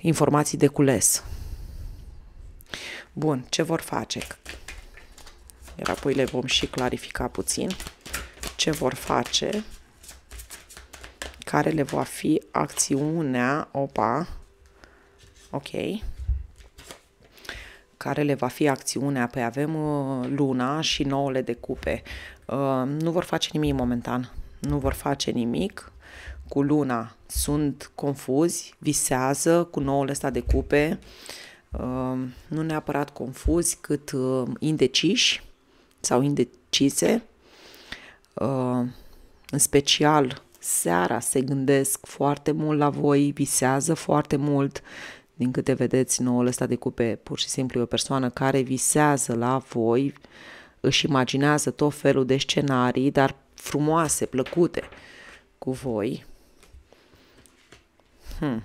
informații de cules. Bun, ce vor face? Iar apoi le vom și clarifica puțin ce vor face care le va fi acțiunea, opa, ok, care le va fi acțiunea, păi avem uh, luna și nouăle de cupe. Uh, nu vor face nimic momentan, nu vor face nimic cu luna. Sunt confuzi, visează cu nouăle ăsta de cupe, uh, nu neapărat confuzi, cât indeciși sau indecise, în special seara se gândesc foarte mult la voi, visează foarte mult. Din câte vedeți, noul ăsta de cupe pur și simplu e o persoană care visează la voi, își imaginează tot felul de scenarii, dar frumoase, plăcute cu voi. Hmm.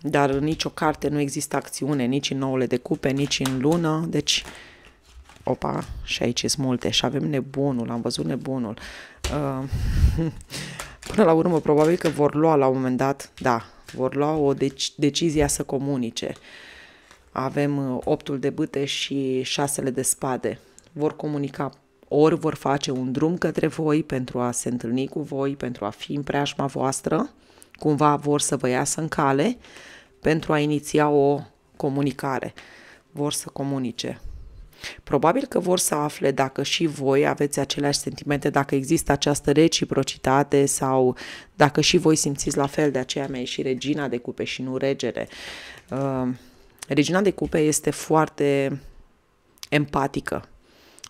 Dar în nicio carte nu există acțiune, nici în nouăle de cupe, nici în lună, deci... Opa, și aici sunt multe și avem nebunul, am văzut nebunul. Uh, Uh, până la urmă probabil că vor lua la un moment dat, da, vor lua o dec- decizia să comunice. Avem uh, optul de bâte și șasele de spade. Vor comunica ori vor face un drum către voi pentru a se întâlni cu voi, pentru a fi în preajma voastră, cumva vor să vă iasă în cale pentru a iniția o comunicare. Vor să comunice, Probabil că vor să afle dacă și voi aveți aceleași sentimente, dacă există această reciprocitate sau dacă și voi simțiți la fel, de aceea mea e și regina de cupe și nu regere. Uh, regina de cupe este foarte empatică,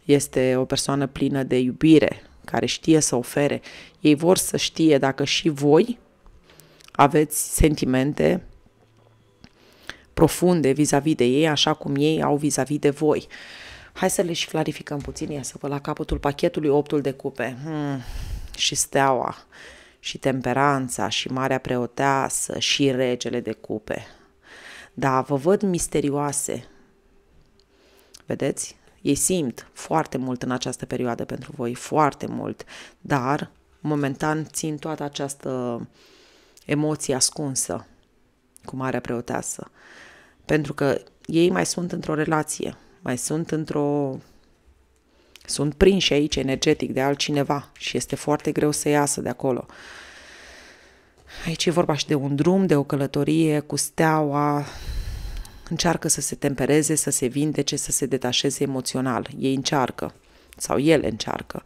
este o persoană plină de iubire, care știe să ofere. Ei vor să știe dacă și voi aveți sentimente profunde vis-a-vis de ei, așa cum ei au vis-a-vis de voi. Uh, Hai să le și clarificăm puțin, ia să vă la capătul pachetului optul de cupe. Hmm, și steaua, și temperanța, și marea preoteasă, și regele de cupe. Da, vă văd misterioase. Vedeți? Ei simt foarte mult în această perioadă pentru voi, foarte mult, dar momentan țin toată această emoție ascunsă cu marea preoteasă, pentru că ei mai sunt într-o relație, mai sunt într-o... Sunt prinși aici energetic de altcineva și este foarte greu să iasă de acolo. Aici e vorba și de un drum, de o călătorie cu steaua. Încearcă să se tempereze, să se vindece, să se detașeze emoțional. Ei încearcă sau ele încearcă,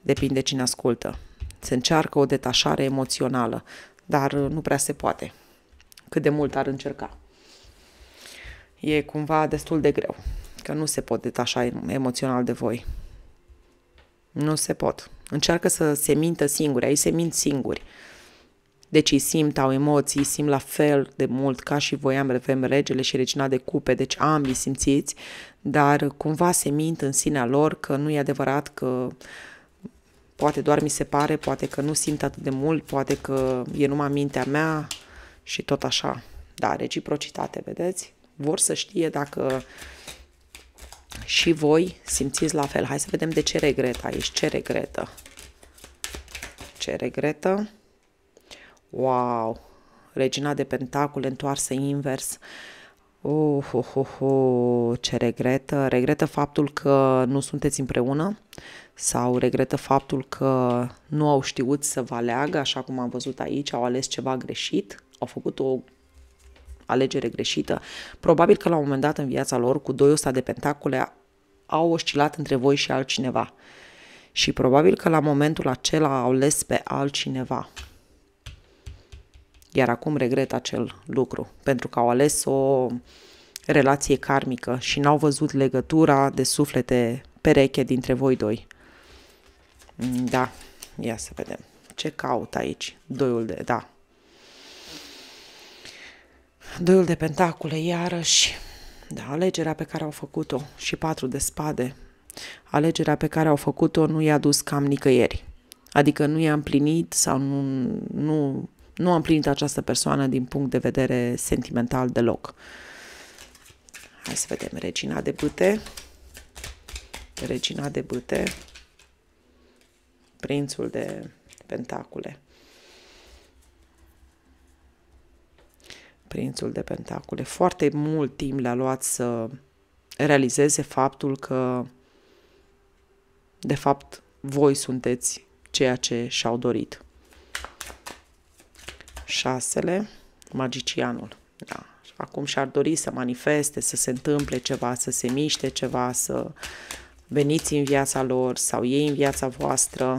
depinde cine ascultă. Se încearcă o detașare emoțională, dar nu prea se poate. Cât de mult ar încerca. E cumva destul de greu că nu se pot detașa emoțional de voi. Nu se pot. Încearcă să se mintă singuri, ei se mint singuri. Deci îi simt, au emoții, îi simt la fel de mult ca și voi am revem regele și regina de cupe, deci ambii simțiți, dar cumva se mint în sinea lor că nu e adevărat, că poate doar mi se pare, poate că nu simt atât de mult, poate că e numai mintea mea și tot așa. Da, reciprocitate, vedeți? Vor să știe dacă și voi simțiți la fel. Hai să vedem de ce regretă aici, ce regretă. Ce regretă? Wow! Regina de pentacule întoarsă invers. Uh, uh, uh, uh, ce regretă? Regretă faptul că nu sunteți împreună sau regretă faptul că nu au știut să vă aleagă, așa cum am văzut aici, au ales ceva greșit, au făcut o alegere greșită. Probabil că la un moment dat în viața lor, cu doiul ăsta de pentacule, au oscilat între voi și altcineva. Și probabil că la momentul acela au ales pe altcineva. Iar acum regret acel lucru, pentru că au ales o relație karmică și n-au văzut legătura de suflete pereche dintre voi doi. Da, ia să vedem. Ce caut aici? Doiul de, da, Doiul de pentacule, iarăși, da, alegerea pe care au făcut-o și patru de spade, alegerea pe care au făcut-o nu i-a dus cam nicăieri. Adică nu i-a împlinit sau nu, nu, nu a împlinit această persoană din punct de vedere sentimental deloc. Hai să vedem regina de bâte. Regina de bâte. Prințul de pentacule. prințul de pentacule. Foarte mult timp le-a luat să realizeze faptul că de fapt voi sunteți ceea ce și-au dorit. Șasele, magicianul. Da. Acum și-ar dori să manifeste, să se întâmple ceva, să se miște ceva, să veniți în viața lor sau ei în viața voastră.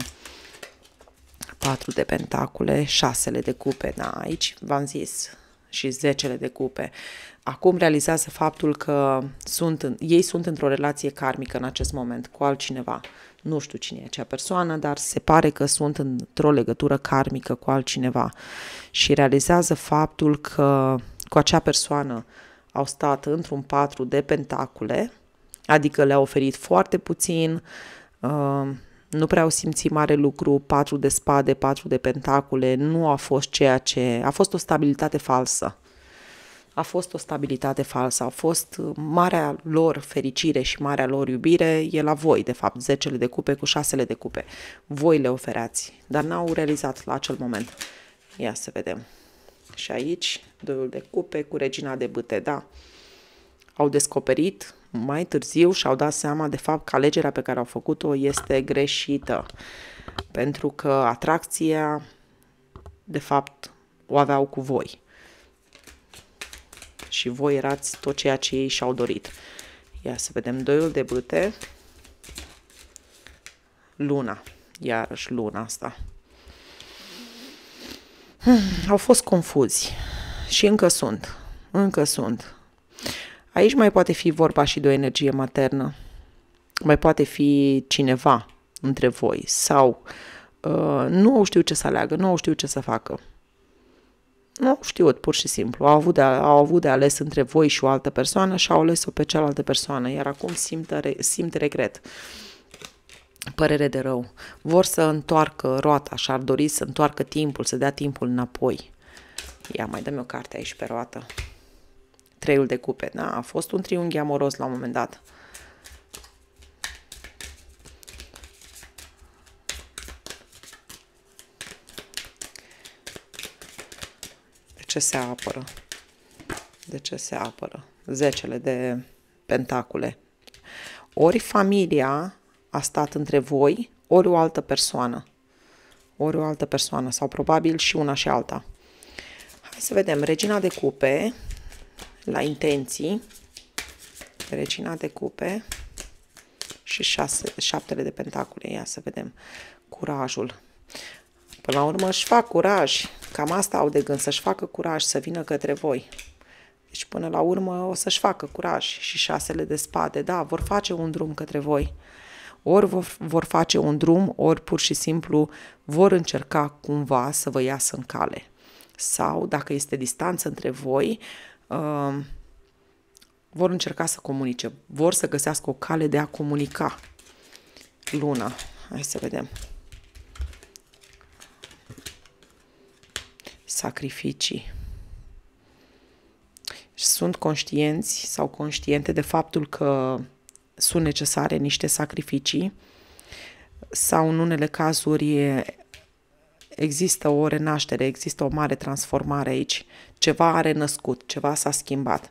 Patru de pentacule, șasele de cupe, da, aici v-am zis, și zecele de cupe. Acum realizează faptul că sunt ei sunt într-o relație karmică în acest moment cu altcineva. Nu știu cine e acea persoană, dar se pare că sunt într-o legătură karmică cu altcineva și realizează faptul că cu acea persoană au stat într-un patru de pentacule, adică le au oferit foarte puțin, uh, nu prea au simțit mare lucru, patru de spade, patru de pentacule, nu a fost ceea ce... a fost o stabilitate falsă. A fost o stabilitate falsă, a fost uh, marea lor fericire și marea lor iubire e la voi, de fapt, zecele de cupe cu șasele de cupe. Voi le ofereați, dar n-au realizat la acel moment. Ia să vedem. Și aici, doiul de cupe cu regina de bâte, da. Au descoperit mai târziu și-au dat seama de fapt că alegerea pe care au făcut-o este greșită, pentru că atracția, de fapt, o aveau cu voi. Și voi erați tot ceea ce ei și-au dorit. Ia să vedem doiul de bâte. Luna. Iarăși luna asta. Hmm, au fost confuzi. Și încă sunt. Încă sunt. Aici mai poate fi vorba și de o energie maternă. Mai poate fi cineva între voi sau uh, nu știu ce să aleagă, nu știu ce să facă. Nu au știut, pur și simplu. Au avut, de, au avut de ales între voi și o altă persoană și au ales-o pe cealaltă persoană, iar acum simt, re, simt regret. Părere de rău. Vor să întoarcă roata și ar dori să întoarcă timpul, să dea timpul înapoi. Ia, mai dăm o carte aici pe roată treiul de cupe. Da? A fost un triunghi amoros la un moment dat. De ce se apără? De ce se apără? Zecele de pentacule. Ori familia a stat între voi, ori o altă persoană. Ori o altă persoană sau probabil și una și alta. Hai să vedem. Regina de cupe la intenții, regina de cupe și șase, șaptele de pentacule. Ia să vedem curajul. Până la urmă își fac curaj. Cam asta au de gând, să-și facă curaj, să vină către voi. Deci până la urmă o să-și facă curaj și șasele de spade. Da, vor face un drum către voi. Ori vor, vor face un drum, ori pur și simplu vor încerca cumva să vă iasă în cale. Sau, dacă este distanță între voi, uh, Um, vor încerca să comunice, vor să găsească o cale de a comunica. Luna, hai să vedem. Sacrificii. Sunt conștienți sau conștiente de faptul că sunt necesare niște sacrificii sau în unele cazuri există o renaștere, există o mare transformare aici. Ceva a renăscut, ceva s-a schimbat.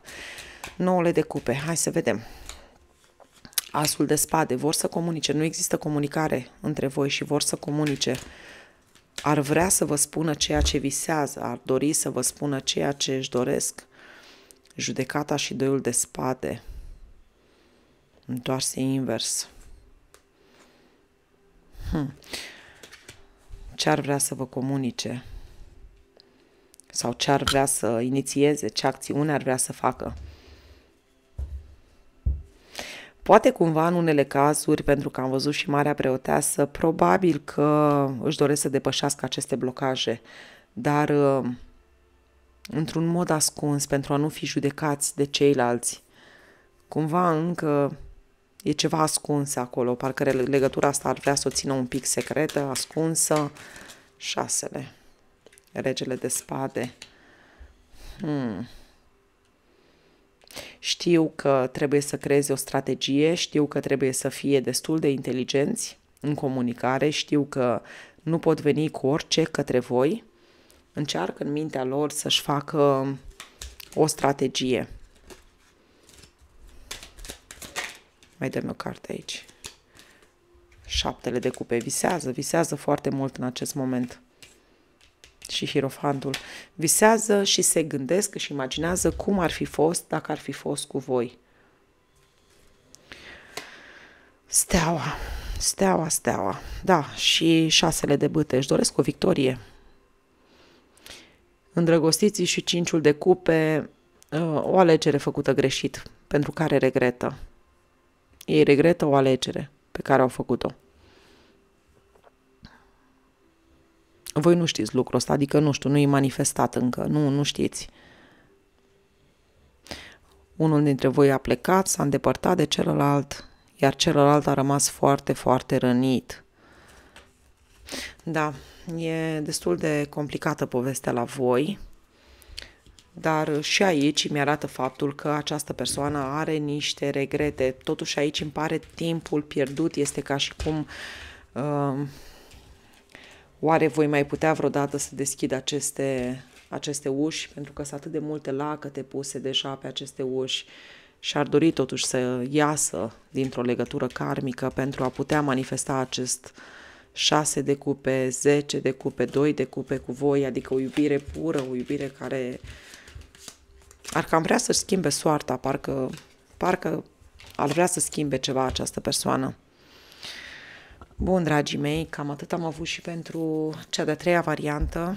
Nouăle de cupe, hai să vedem. Asul de spade, vor să comunice, nu există comunicare între voi și vor să comunice. Ar vrea să vă spună ceea ce visează, ar dori să vă spună ceea ce își doresc. Judecata și doiul de spade. Întoarse invers. Hmm ce ar vrea să vă comunice sau ce ar vrea să inițieze, ce acțiune ar vrea să facă. Poate cumva în unele cazuri, pentru că am văzut și Marea Preoteasă, probabil că își doresc să depășească aceste blocaje, dar ă, într-un mod ascuns pentru a nu fi judecați de ceilalți. Cumva încă e ceva ascuns acolo, parcă legătura asta ar vrea să o țină un pic secretă, ascunsă. Șasele, regele de spade. Hmm. Știu că trebuie să creeze o strategie, știu că trebuie să fie destul de inteligenți în comunicare, știu că nu pot veni cu orice către voi. Încearcă în mintea lor să-și facă o strategie Mai dăm o carte aici. Șaptele de cupe visează, visează foarte mult în acest moment. Și hirofantul visează și se gândesc și imaginează cum ar fi fost dacă ar fi fost cu voi. Steaua, steaua, steaua. Da, și șasele de bâte își doresc o victorie. Îndrăgostiții și cinciul de cupe, uh, o alegere făcută greșit, pentru care regretă. Ei regretă o alegere pe care au făcut-o. Voi nu știți lucrul ăsta, adică nu știu, nu e manifestat încă, nu, nu știți. Unul dintre voi a plecat, s-a îndepărtat de celălalt, iar celălalt a rămas foarte, foarte rănit. Da, e destul de complicată povestea la voi dar și aici mi arată faptul că această persoană are niște regrete. Totuși aici îmi pare timpul pierdut, este ca și cum uh, oare voi mai putea vreodată să deschid aceste, aceste uși, pentru că sunt atât de multe lacăte puse deja pe aceste uși și ar dori totuși să iasă dintr-o legătură karmică pentru a putea manifesta acest 6 de cupe, 10 de cupe, 2 de cupe cu voi, adică o iubire pură, o iubire care uh, ar cam vrea să-și schimbe soarta, parcă, parcă ar vrea să schimbe ceva această persoană. Bun, dragii mei, cam atât am avut și pentru cea de-a treia variantă.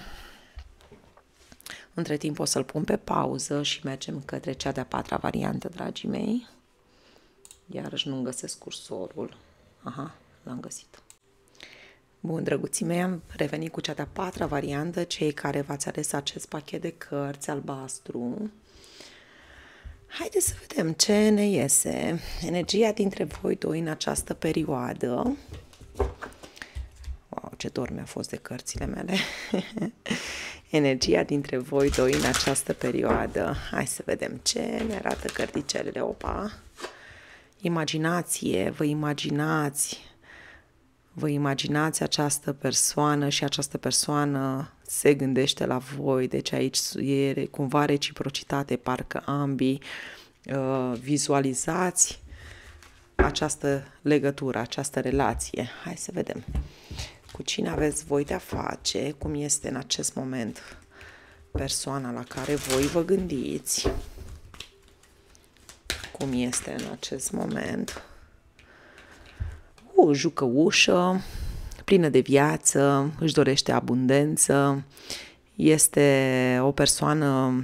Între timp o să-l pun pe pauză și mergem către cea de-a patra variantă, dragii mei. Iarăși nu-mi găsesc cursorul. Aha, l-am găsit. Bun, drăguții mei, am revenit cu cea de-a patra variantă, cei care v-ați ales acest pachet de cărți albastru, Haideți să vedem ce ne iese. Energia dintre voi doi în această perioadă. Wow, ce dor mi-a fost de cărțile mele. Energia dintre voi doi în această perioadă. Hai să vedem ce ne arată cărticelele. Opa! Imaginație, vă imaginați, vă imaginați această persoană și această persoană se gândește la voi, deci aici e cumva reciprocitate, parcă ambii uh, vizualizați această legătură, această relație. Hai să vedem cu cine aveți voi de-a face, cum este în acest moment persoana la care voi vă gândiți, cum este în acest moment. O jucăușă, plină de viață, își dorește abundență, este o persoană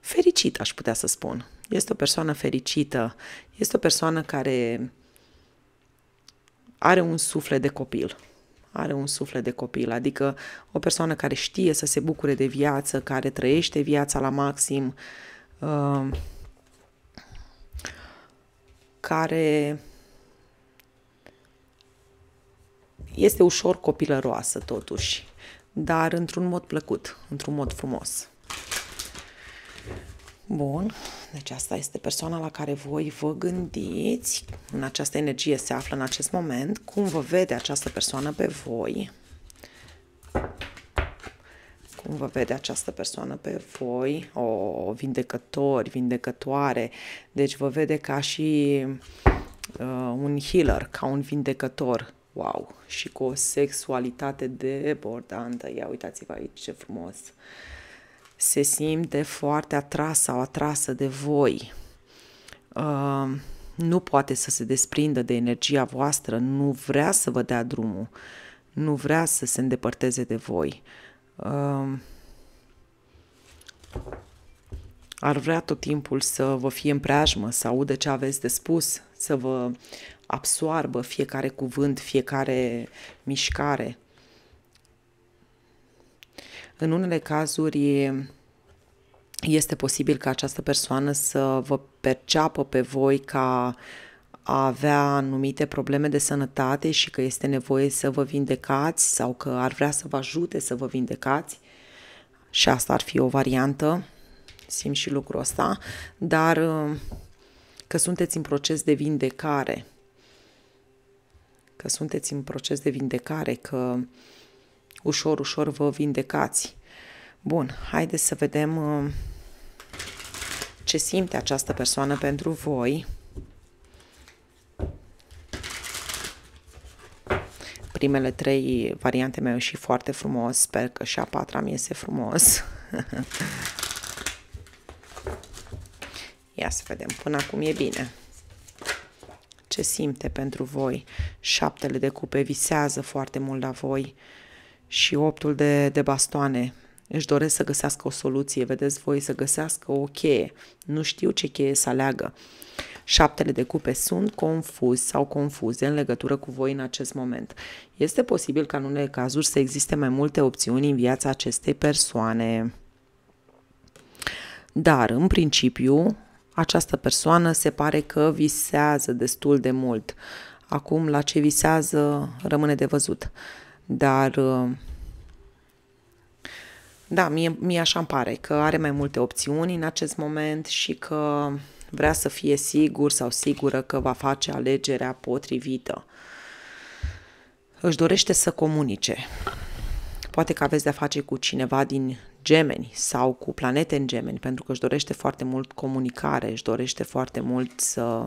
fericită, aș putea să spun. Este o persoană fericită, este o persoană care are un suflet de copil. Are un suflet de copil, adică o persoană care știe să se bucure de viață, care trăiește viața la maxim, uh, care este ușor copilăroasă totuși, dar într-un mod plăcut, într-un mod frumos. Bun, deci asta este persoana la care voi vă gândiți, în această energie se află în acest moment, cum vă vede această persoană pe voi, cum vă vede această persoană pe voi, o vindecători, vindecătoare, deci vă vede ca și uh, un healer, ca un vindecător, wow, și cu o sexualitate debordantă. Ia uitați-vă aici ce frumos. Se simte foarte atras sau atrasă de voi. Uh, nu poate să se desprindă de energia voastră, nu vrea să vă dea drumul, nu vrea să se îndepărteze de voi. Uh, ar vrea tot timpul să vă fie în preajmă, să audă ce aveți de spus, să vă absoarbă fiecare cuvânt, fiecare mișcare. În unele cazuri este posibil ca această persoană să vă perceapă pe voi ca a avea anumite probleme de sănătate și că este nevoie să vă vindecați sau că ar vrea să vă ajute să vă vindecați și asta ar fi o variantă, simt și lucrul ăsta, dar că sunteți în proces de vindecare că sunteți în proces de vindecare, că ușor, ușor vă vindecați. Bun, haideți să vedem uh, ce simte această persoană pentru voi. Primele trei variante mi-au ieșit foarte frumos, sper că și a patra mi iese frumos. Ia să vedem, până acum e bine se simte pentru voi. Șaptele de cupe visează foarte mult la voi și optul de, de bastoane își doresc să găsească o soluție, vedeți voi, să găsească o cheie. Nu știu ce cheie să aleagă. Șaptele de cupe sunt confuzi sau confuze în legătură cu voi în acest moment. Este posibil ca în unele cazuri să existe mai multe opțiuni în viața acestei persoane. Dar, în principiu, această persoană se pare că visează destul de mult. Acum, la ce visează, rămâne de văzut. Dar, uh, da, mie, mie așa îmi pare că are mai multe opțiuni în acest moment și că vrea să fie sigur sau sigură că va face alegerea potrivită. Își dorește să comunice. Poate că aveți de-a face cu cineva din gemeni sau cu planete în gemeni, pentru că își dorește foarte mult comunicare, își dorește foarte mult să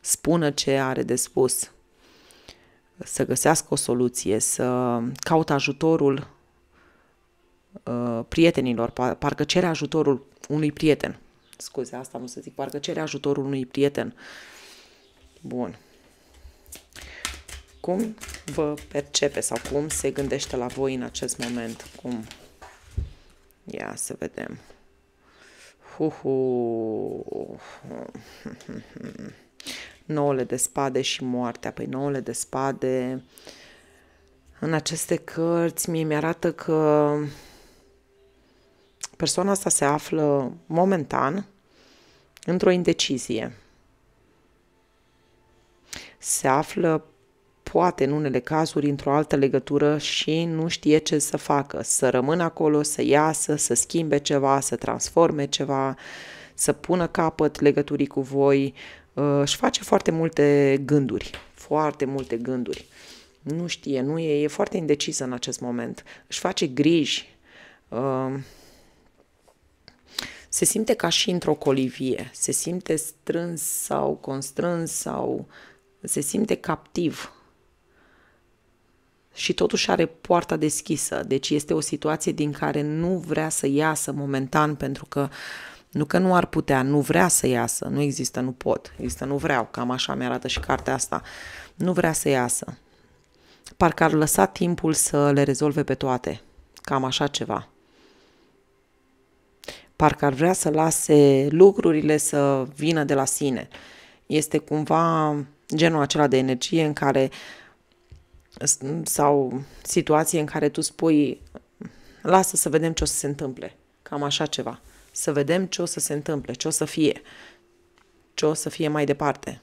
spună ce are de spus, să găsească o soluție, să caute ajutorul uh, prietenilor, parcă cere ajutorul unui prieten. Scuze, asta nu să zic, parcă cere ajutorul unui prieten. Bun. Cum vă percepe sau cum se gândește la voi în acest moment? Cum Ia să vedem. Huhu. Nouăle de spade și moartea. Păi nouăle de spade în aceste cărți mie mi-arată că persoana asta se află momentan într-o indecizie. Se află poate în unele cazuri într-o altă legătură și nu știe ce să facă, să rămână acolo, să iasă, să schimbe ceva, să transforme ceva, să pună capăt legăturii cu voi, uh, își face foarte multe gânduri, foarte multe gânduri. Nu știe, nu e, e foarte indecisă în acest moment, își face griji, uh, se simte ca și într-o colivie, se simte strâns sau constrâns sau se simte captiv și totuși are poarta deschisă. Deci este o situație din care nu vrea să iasă momentan pentru că nu că nu ar putea, nu vrea să iasă, nu există, nu pot, există, nu vreau, cam așa mi-arată și cartea asta. Nu vrea să iasă. Parcă ar lăsa timpul să le rezolve pe toate, cam așa ceva. Parcă ar vrea să lase lucrurile să vină de la sine. Este cumva genul acela de energie în care uh, sau situație în care tu spui lasă să vedem ce o să se întâmple, cam așa ceva. Să vedem ce o să se întâmple, ce o să fie, ce o să fie mai departe.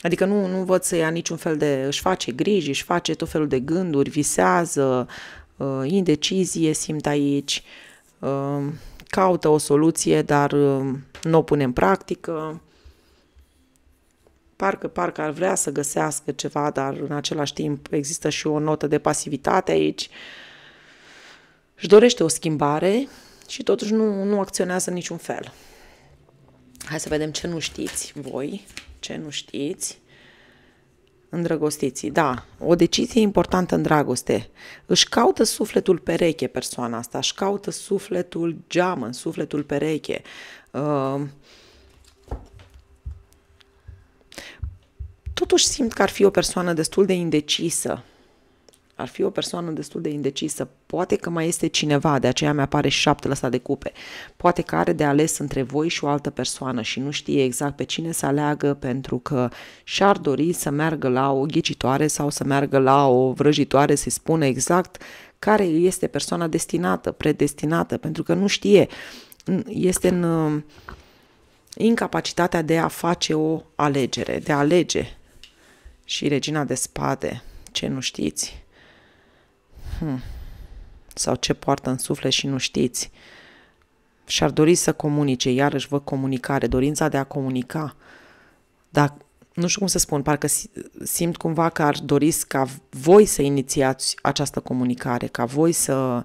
Adică nu, nu văd să ia niciun fel de... își face griji, își face tot felul de gânduri, visează, uh, indecizie simt aici, uh, caută o soluție, dar uh, nu o pune în practică parcă, parcă ar vrea să găsească ceva, dar în același timp există și o notă de pasivitate aici. Își dorește o schimbare și totuși nu, nu acționează în niciun fel. Hai să vedem ce nu știți voi, ce nu știți. Îndrăgostiții, da, o decizie importantă în dragoste. Își caută sufletul pereche persoana asta, își caută sufletul geamă, sufletul pereche. Uh, totuși simt că ar fi o persoană destul de indecisă. Ar fi o persoană destul de indecisă. Poate că mai este cineva, de aceea mi-apare șaptele ăsta de cupe. Poate că are de ales între voi și o altă persoană și nu știe exact pe cine să aleagă pentru că și-ar dori să meargă la o ghicitoare sau să meargă la o vrăjitoare să-i spună exact care este persoana destinată, predestinată, pentru că nu știe. Este în uh, incapacitatea de a face o alegere, de a alege și regina de spade, ce nu știți? Hmm. Sau ce poartă în suflet și nu știți? Și-ar dori să comunice, iarăși vă comunicare, dorința de a comunica. Dar nu știu cum să spun, parcă simt cumva că ar dori ca voi să inițiați această comunicare, ca voi să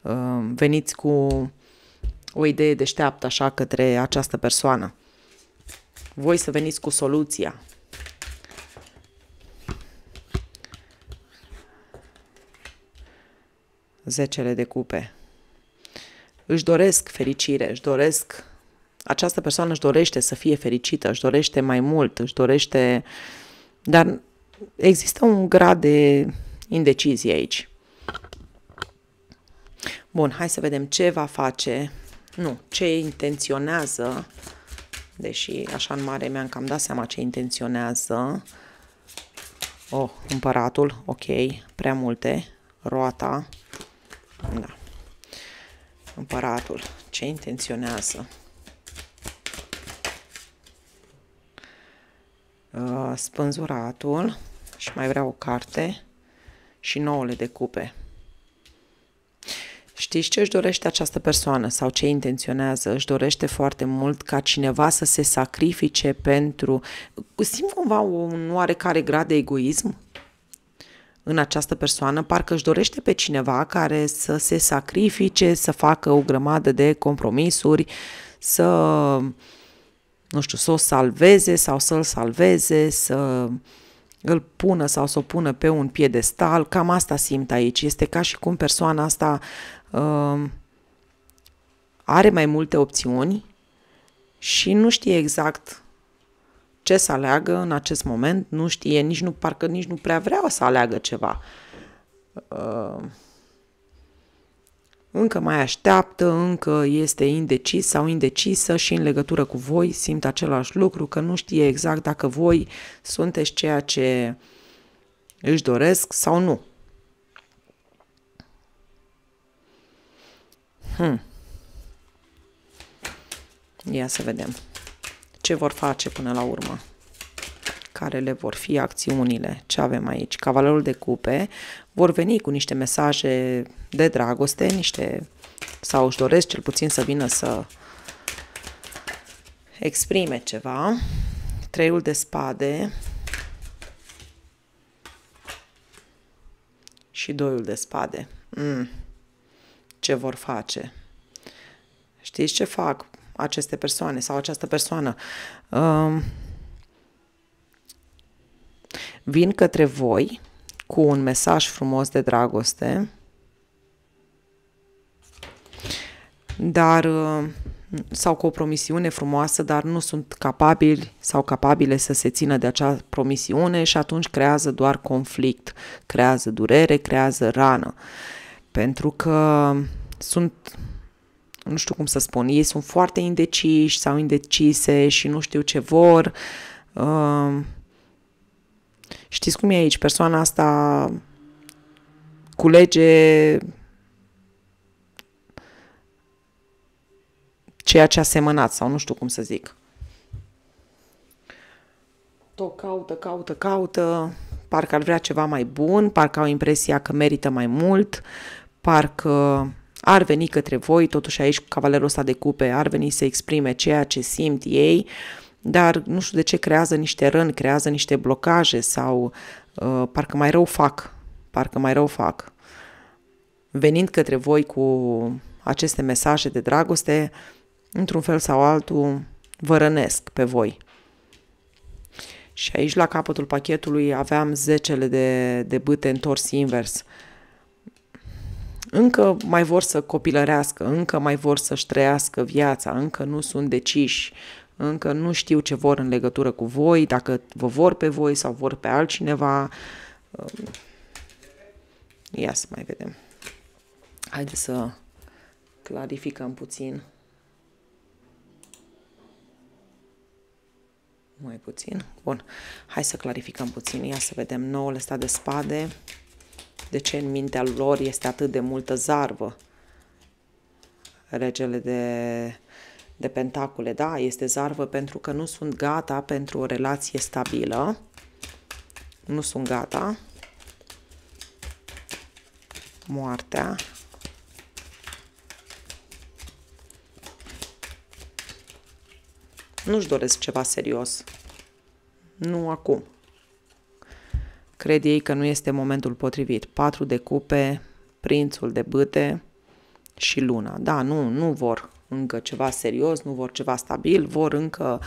uh, veniți cu o idee deșteaptă așa către această persoană. Voi să veniți cu soluția, zecele de cupe. Își doresc fericire, își doresc, această persoană își dorește să fie fericită, își dorește mai mult, își dorește, dar există un grad de indecizie aici. Bun, hai să vedem ce va face, nu, ce intenționează, deși așa în mare mi-am cam dat seama ce intenționează. Oh, împăratul, ok, prea multe, roata, da. Împăratul. Ce intenționează? Uh, spânzuratul. Și mai vreau o carte. Și nouăle de cupe. Știți ce își dorește această persoană sau ce intenționează? Își dorește foarte mult ca cineva să se sacrifice pentru... Simt cumva un oarecare grad de egoism în această persoană, parcă își dorește pe cineva care să se sacrifice, să facă o grămadă de compromisuri, să, nu știu, să o salveze sau să îl salveze, să îl pună sau să o pună pe un piedestal, cam asta simt aici. Este ca și cum persoana asta uh, are mai multe opțiuni și nu știe exact ce să aleagă în acest moment, nu știe, nici nu, parcă nici nu prea vrea să aleagă ceva. Uh, încă mai așteaptă, încă este indecis sau indecisă și în legătură cu voi simt același lucru, că nu știe exact dacă voi sunteți ceea ce își doresc sau nu. Hmm. Ia să vedem ce vor face până la urmă care le vor fi acțiunile, ce avem aici. Cavalerul de cupe vor veni cu niște mesaje de dragoste, niște sau își doresc cel puțin să vină să exprime ceva. Treiul de spade și doiul de spade. Mm. Ce vor face? Știți ce fac? aceste persoane sau această persoană um, vin către voi cu un mesaj frumos de dragoste, dar um, sau cu o promisiune frumoasă, dar nu sunt capabili sau capabile să se țină de acea promisiune și atunci creează doar conflict, creează durere, creează rană. Pentru că sunt nu știu cum să spun, ei sunt foarte indeciși sau indecise și nu știu ce vor. Uh, știți cum e aici? Persoana asta culege ceea ce a semănat sau nu știu cum să zic. Tot caută, caută, caută, parcă ar vrea ceva mai bun, parcă au impresia că merită mai mult, parcă ar veni către voi, totuși aici cavalerul ăsta de cupe ar veni să exprime ceea ce simt ei, dar nu știu de ce creează niște răni, creează niște blocaje sau uh, parcă mai rău fac, parcă mai rău fac. Venind către voi cu aceste mesaje de dragoste, într-un fel sau altul, vă rănesc pe voi. Și aici, la capătul pachetului, aveam zecele de, de bâte întors invers. Uh, încă mai vor să copilărească, încă mai vor să-și trăiască viața, încă nu sunt deciși, încă nu știu ce vor în legătură cu voi, dacă vă vor pe voi sau vor pe altcineva. Um, ia să mai vedem. Haideți să clarificăm puțin. Mai puțin. Bun. Hai să clarificăm puțin. Ia să vedem noul ăsta de spade. De ce în mintea lor este atât de multă zarvă? Regele de, de pentacule, da, este zarvă pentru că nu sunt gata pentru o relație stabilă. Nu sunt gata. Moartea, nu-și doresc ceva serios. Nu acum. Cred ei că nu este momentul potrivit. Patru de cupe, prințul de bâte și luna. Da, nu, nu vor încă ceva serios, nu vor ceva stabil, vor încă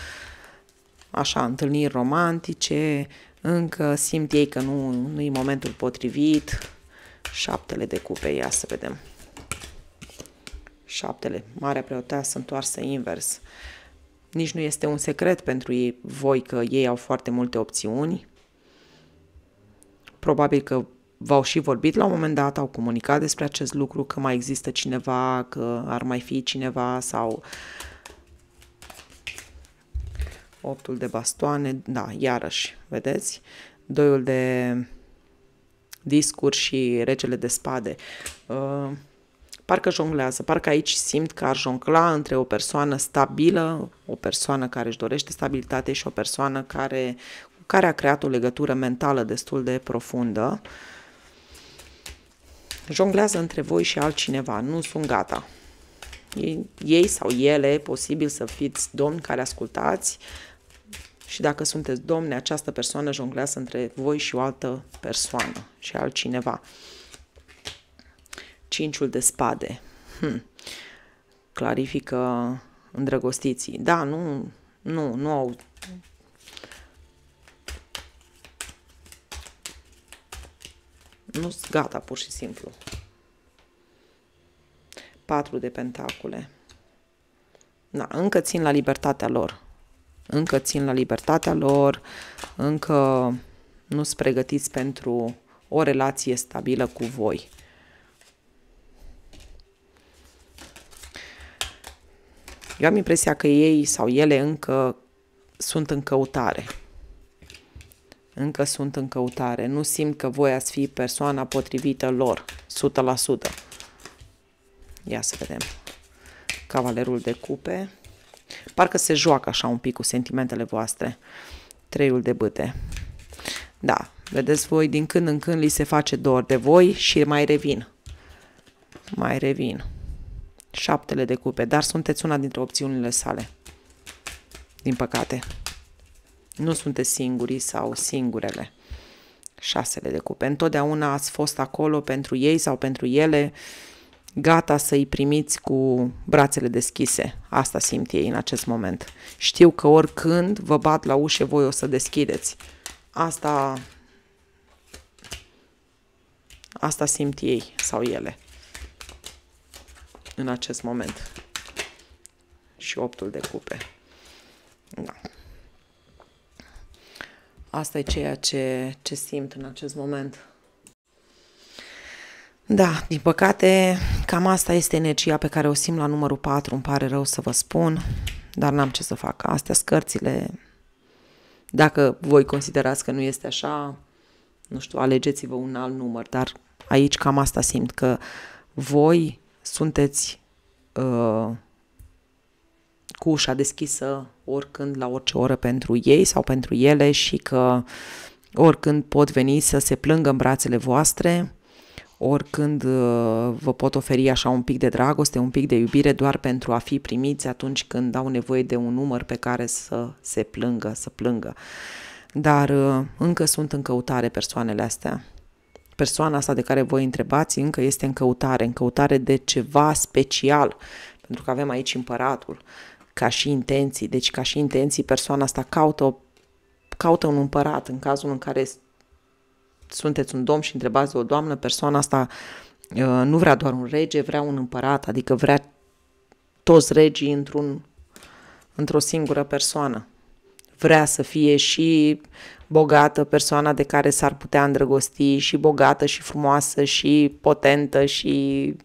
așa întâlniri romantice, încă simt ei că nu, nu e momentul potrivit. Șaptele de cupe, ia să vedem. Șaptele, Marea Preoteasă întoarsă invers. Nici nu este un secret pentru ei, voi că ei au foarte multe opțiuni, Probabil că v-au și vorbit la un moment dat, au comunicat despre acest lucru, că mai există cineva, că ar mai fi cineva sau... Optul de bastoane, da, iarăși, vedeți? Doiul de discuri și regele de spade. Uh, parcă jonglează, parcă aici simt că ar joncla între o persoană stabilă, o persoană care își dorește stabilitate și o persoană care care a creat o legătură mentală destul de profundă, jonglează între voi și altcineva, nu sunt gata. Ei, ei sau ele, posibil să fiți domni care ascultați și dacă sunteți domni, această persoană jonglează între voi și o altă persoană și altcineva. Cinciul de spade. Hm. Clarifică îndrăgostiții. Da, nu, nu, nu au nu gata, pur și simplu. 4 de pentacule. Da, încă țin la libertatea lor. Încă țin la libertatea lor, încă nu sunt pregătiți pentru o relație stabilă cu voi. Eu am impresia că ei sau ele încă sunt în căutare încă sunt în căutare, nu simt că voi ați fi persoana potrivită lor, 100%. Ia să vedem. Cavalerul de cupe. Parcă se joacă așa un pic cu sentimentele voastre. Treiul de băte. Da, vedeți voi, din când în când li se face dor de voi și mai revin. Mai revin. Șaptele de cupe, dar sunteți una dintre opțiunile sale. Din păcate. Nu sunteți singurii sau singurele. Șasele de cupe. Întotdeauna ați fost acolo pentru ei sau pentru ele, gata să-i primiți cu brațele deschise. Asta simt ei în acest moment. Știu că oricând vă bat la ușe, voi o să deschideți. Asta Asta simt ei sau ele în acest moment. Și optul de cupe. Da. Asta e ceea ce, ce simt în acest moment. Da, din păcate, cam asta este energia pe care o simt la numărul 4, îmi pare rău să vă spun, dar n-am ce să fac. Astea scărțile, dacă voi considerați că nu este așa, nu știu, alegeți-vă un alt număr, dar aici cam asta simt, că voi sunteți uh, cu ușa deschisă oricând, la orice oră pentru ei sau pentru ele și că oricând pot veni să se plângă în brațele voastre, oricând uh, vă pot oferi așa un pic de dragoste, un pic de iubire doar pentru a fi primiți atunci când au nevoie de un număr pe care să se plângă, să plângă. Dar uh, încă sunt în căutare persoanele astea. Persoana asta de care voi întrebați încă este în căutare, în căutare de ceva special, pentru că avem aici împăratul ca și intenții, deci ca și intenții persoana asta caută, caută un împărat în cazul în care sunteți un domn și întrebați o doamnă, persoana asta uh, nu vrea doar un rege, vrea un împărat, adică vrea toți regii într-un, într-o singură persoană. Vrea să fie și bogată, persoana de care s-ar putea îndrăgosti, și bogată, și frumoasă, și potentă, și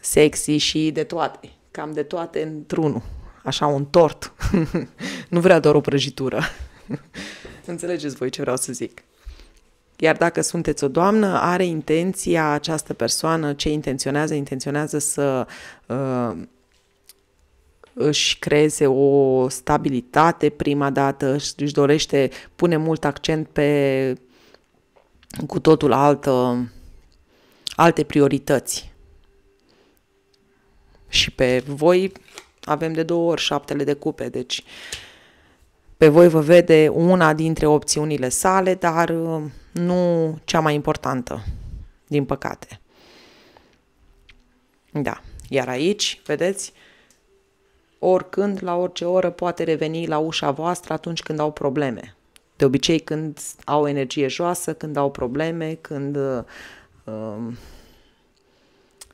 sexy, și de toate. Cam de toate într-unul așa un tort. nu vrea doar o prăjitură. Înțelegeți voi ce vreau să zic. Iar dacă sunteți o doamnă, are intenția această persoană, ce intenționează, intenționează să uh, își creeze o stabilitate prima dată, își dorește, pune mult accent pe cu totul altă, alte priorități. Și pe voi avem de două ori șaptele de cupe, deci pe voi vă vede una dintre opțiunile sale, dar uh, nu cea mai importantă, din păcate. Da, iar aici, vedeți, oricând, la orice oră, poate reveni la ușa voastră atunci când au probleme. De obicei când au energie joasă, când au probleme, când uh, um,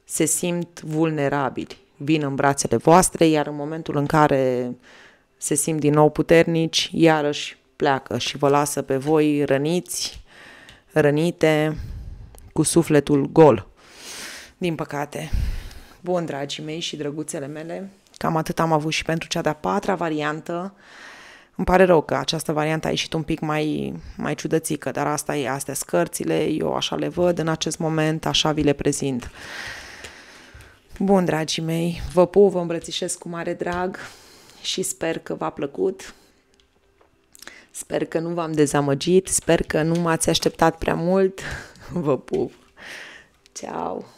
se simt vulnerabili vin în brațele voastre, iar în momentul în care se simt din nou puternici, iarăși pleacă și vă lasă pe voi răniți, rănite, cu sufletul gol. Din păcate. Bun, dragii mei și drăguțele mele, cam atât am avut și pentru cea de-a patra variantă. Îmi pare rău că această variantă a ieșit un pic mai, mai ciudățică, dar asta e, astea scărțile, eu așa le văd în acest moment, așa vi le prezint. Bun, dragii mei, vă pup, vă îmbrățișez cu mare drag și sper că v-a plăcut. Sper că nu v-am dezamăgit, sper că nu m-ați așteptat prea mult. Vă pup! Ciao!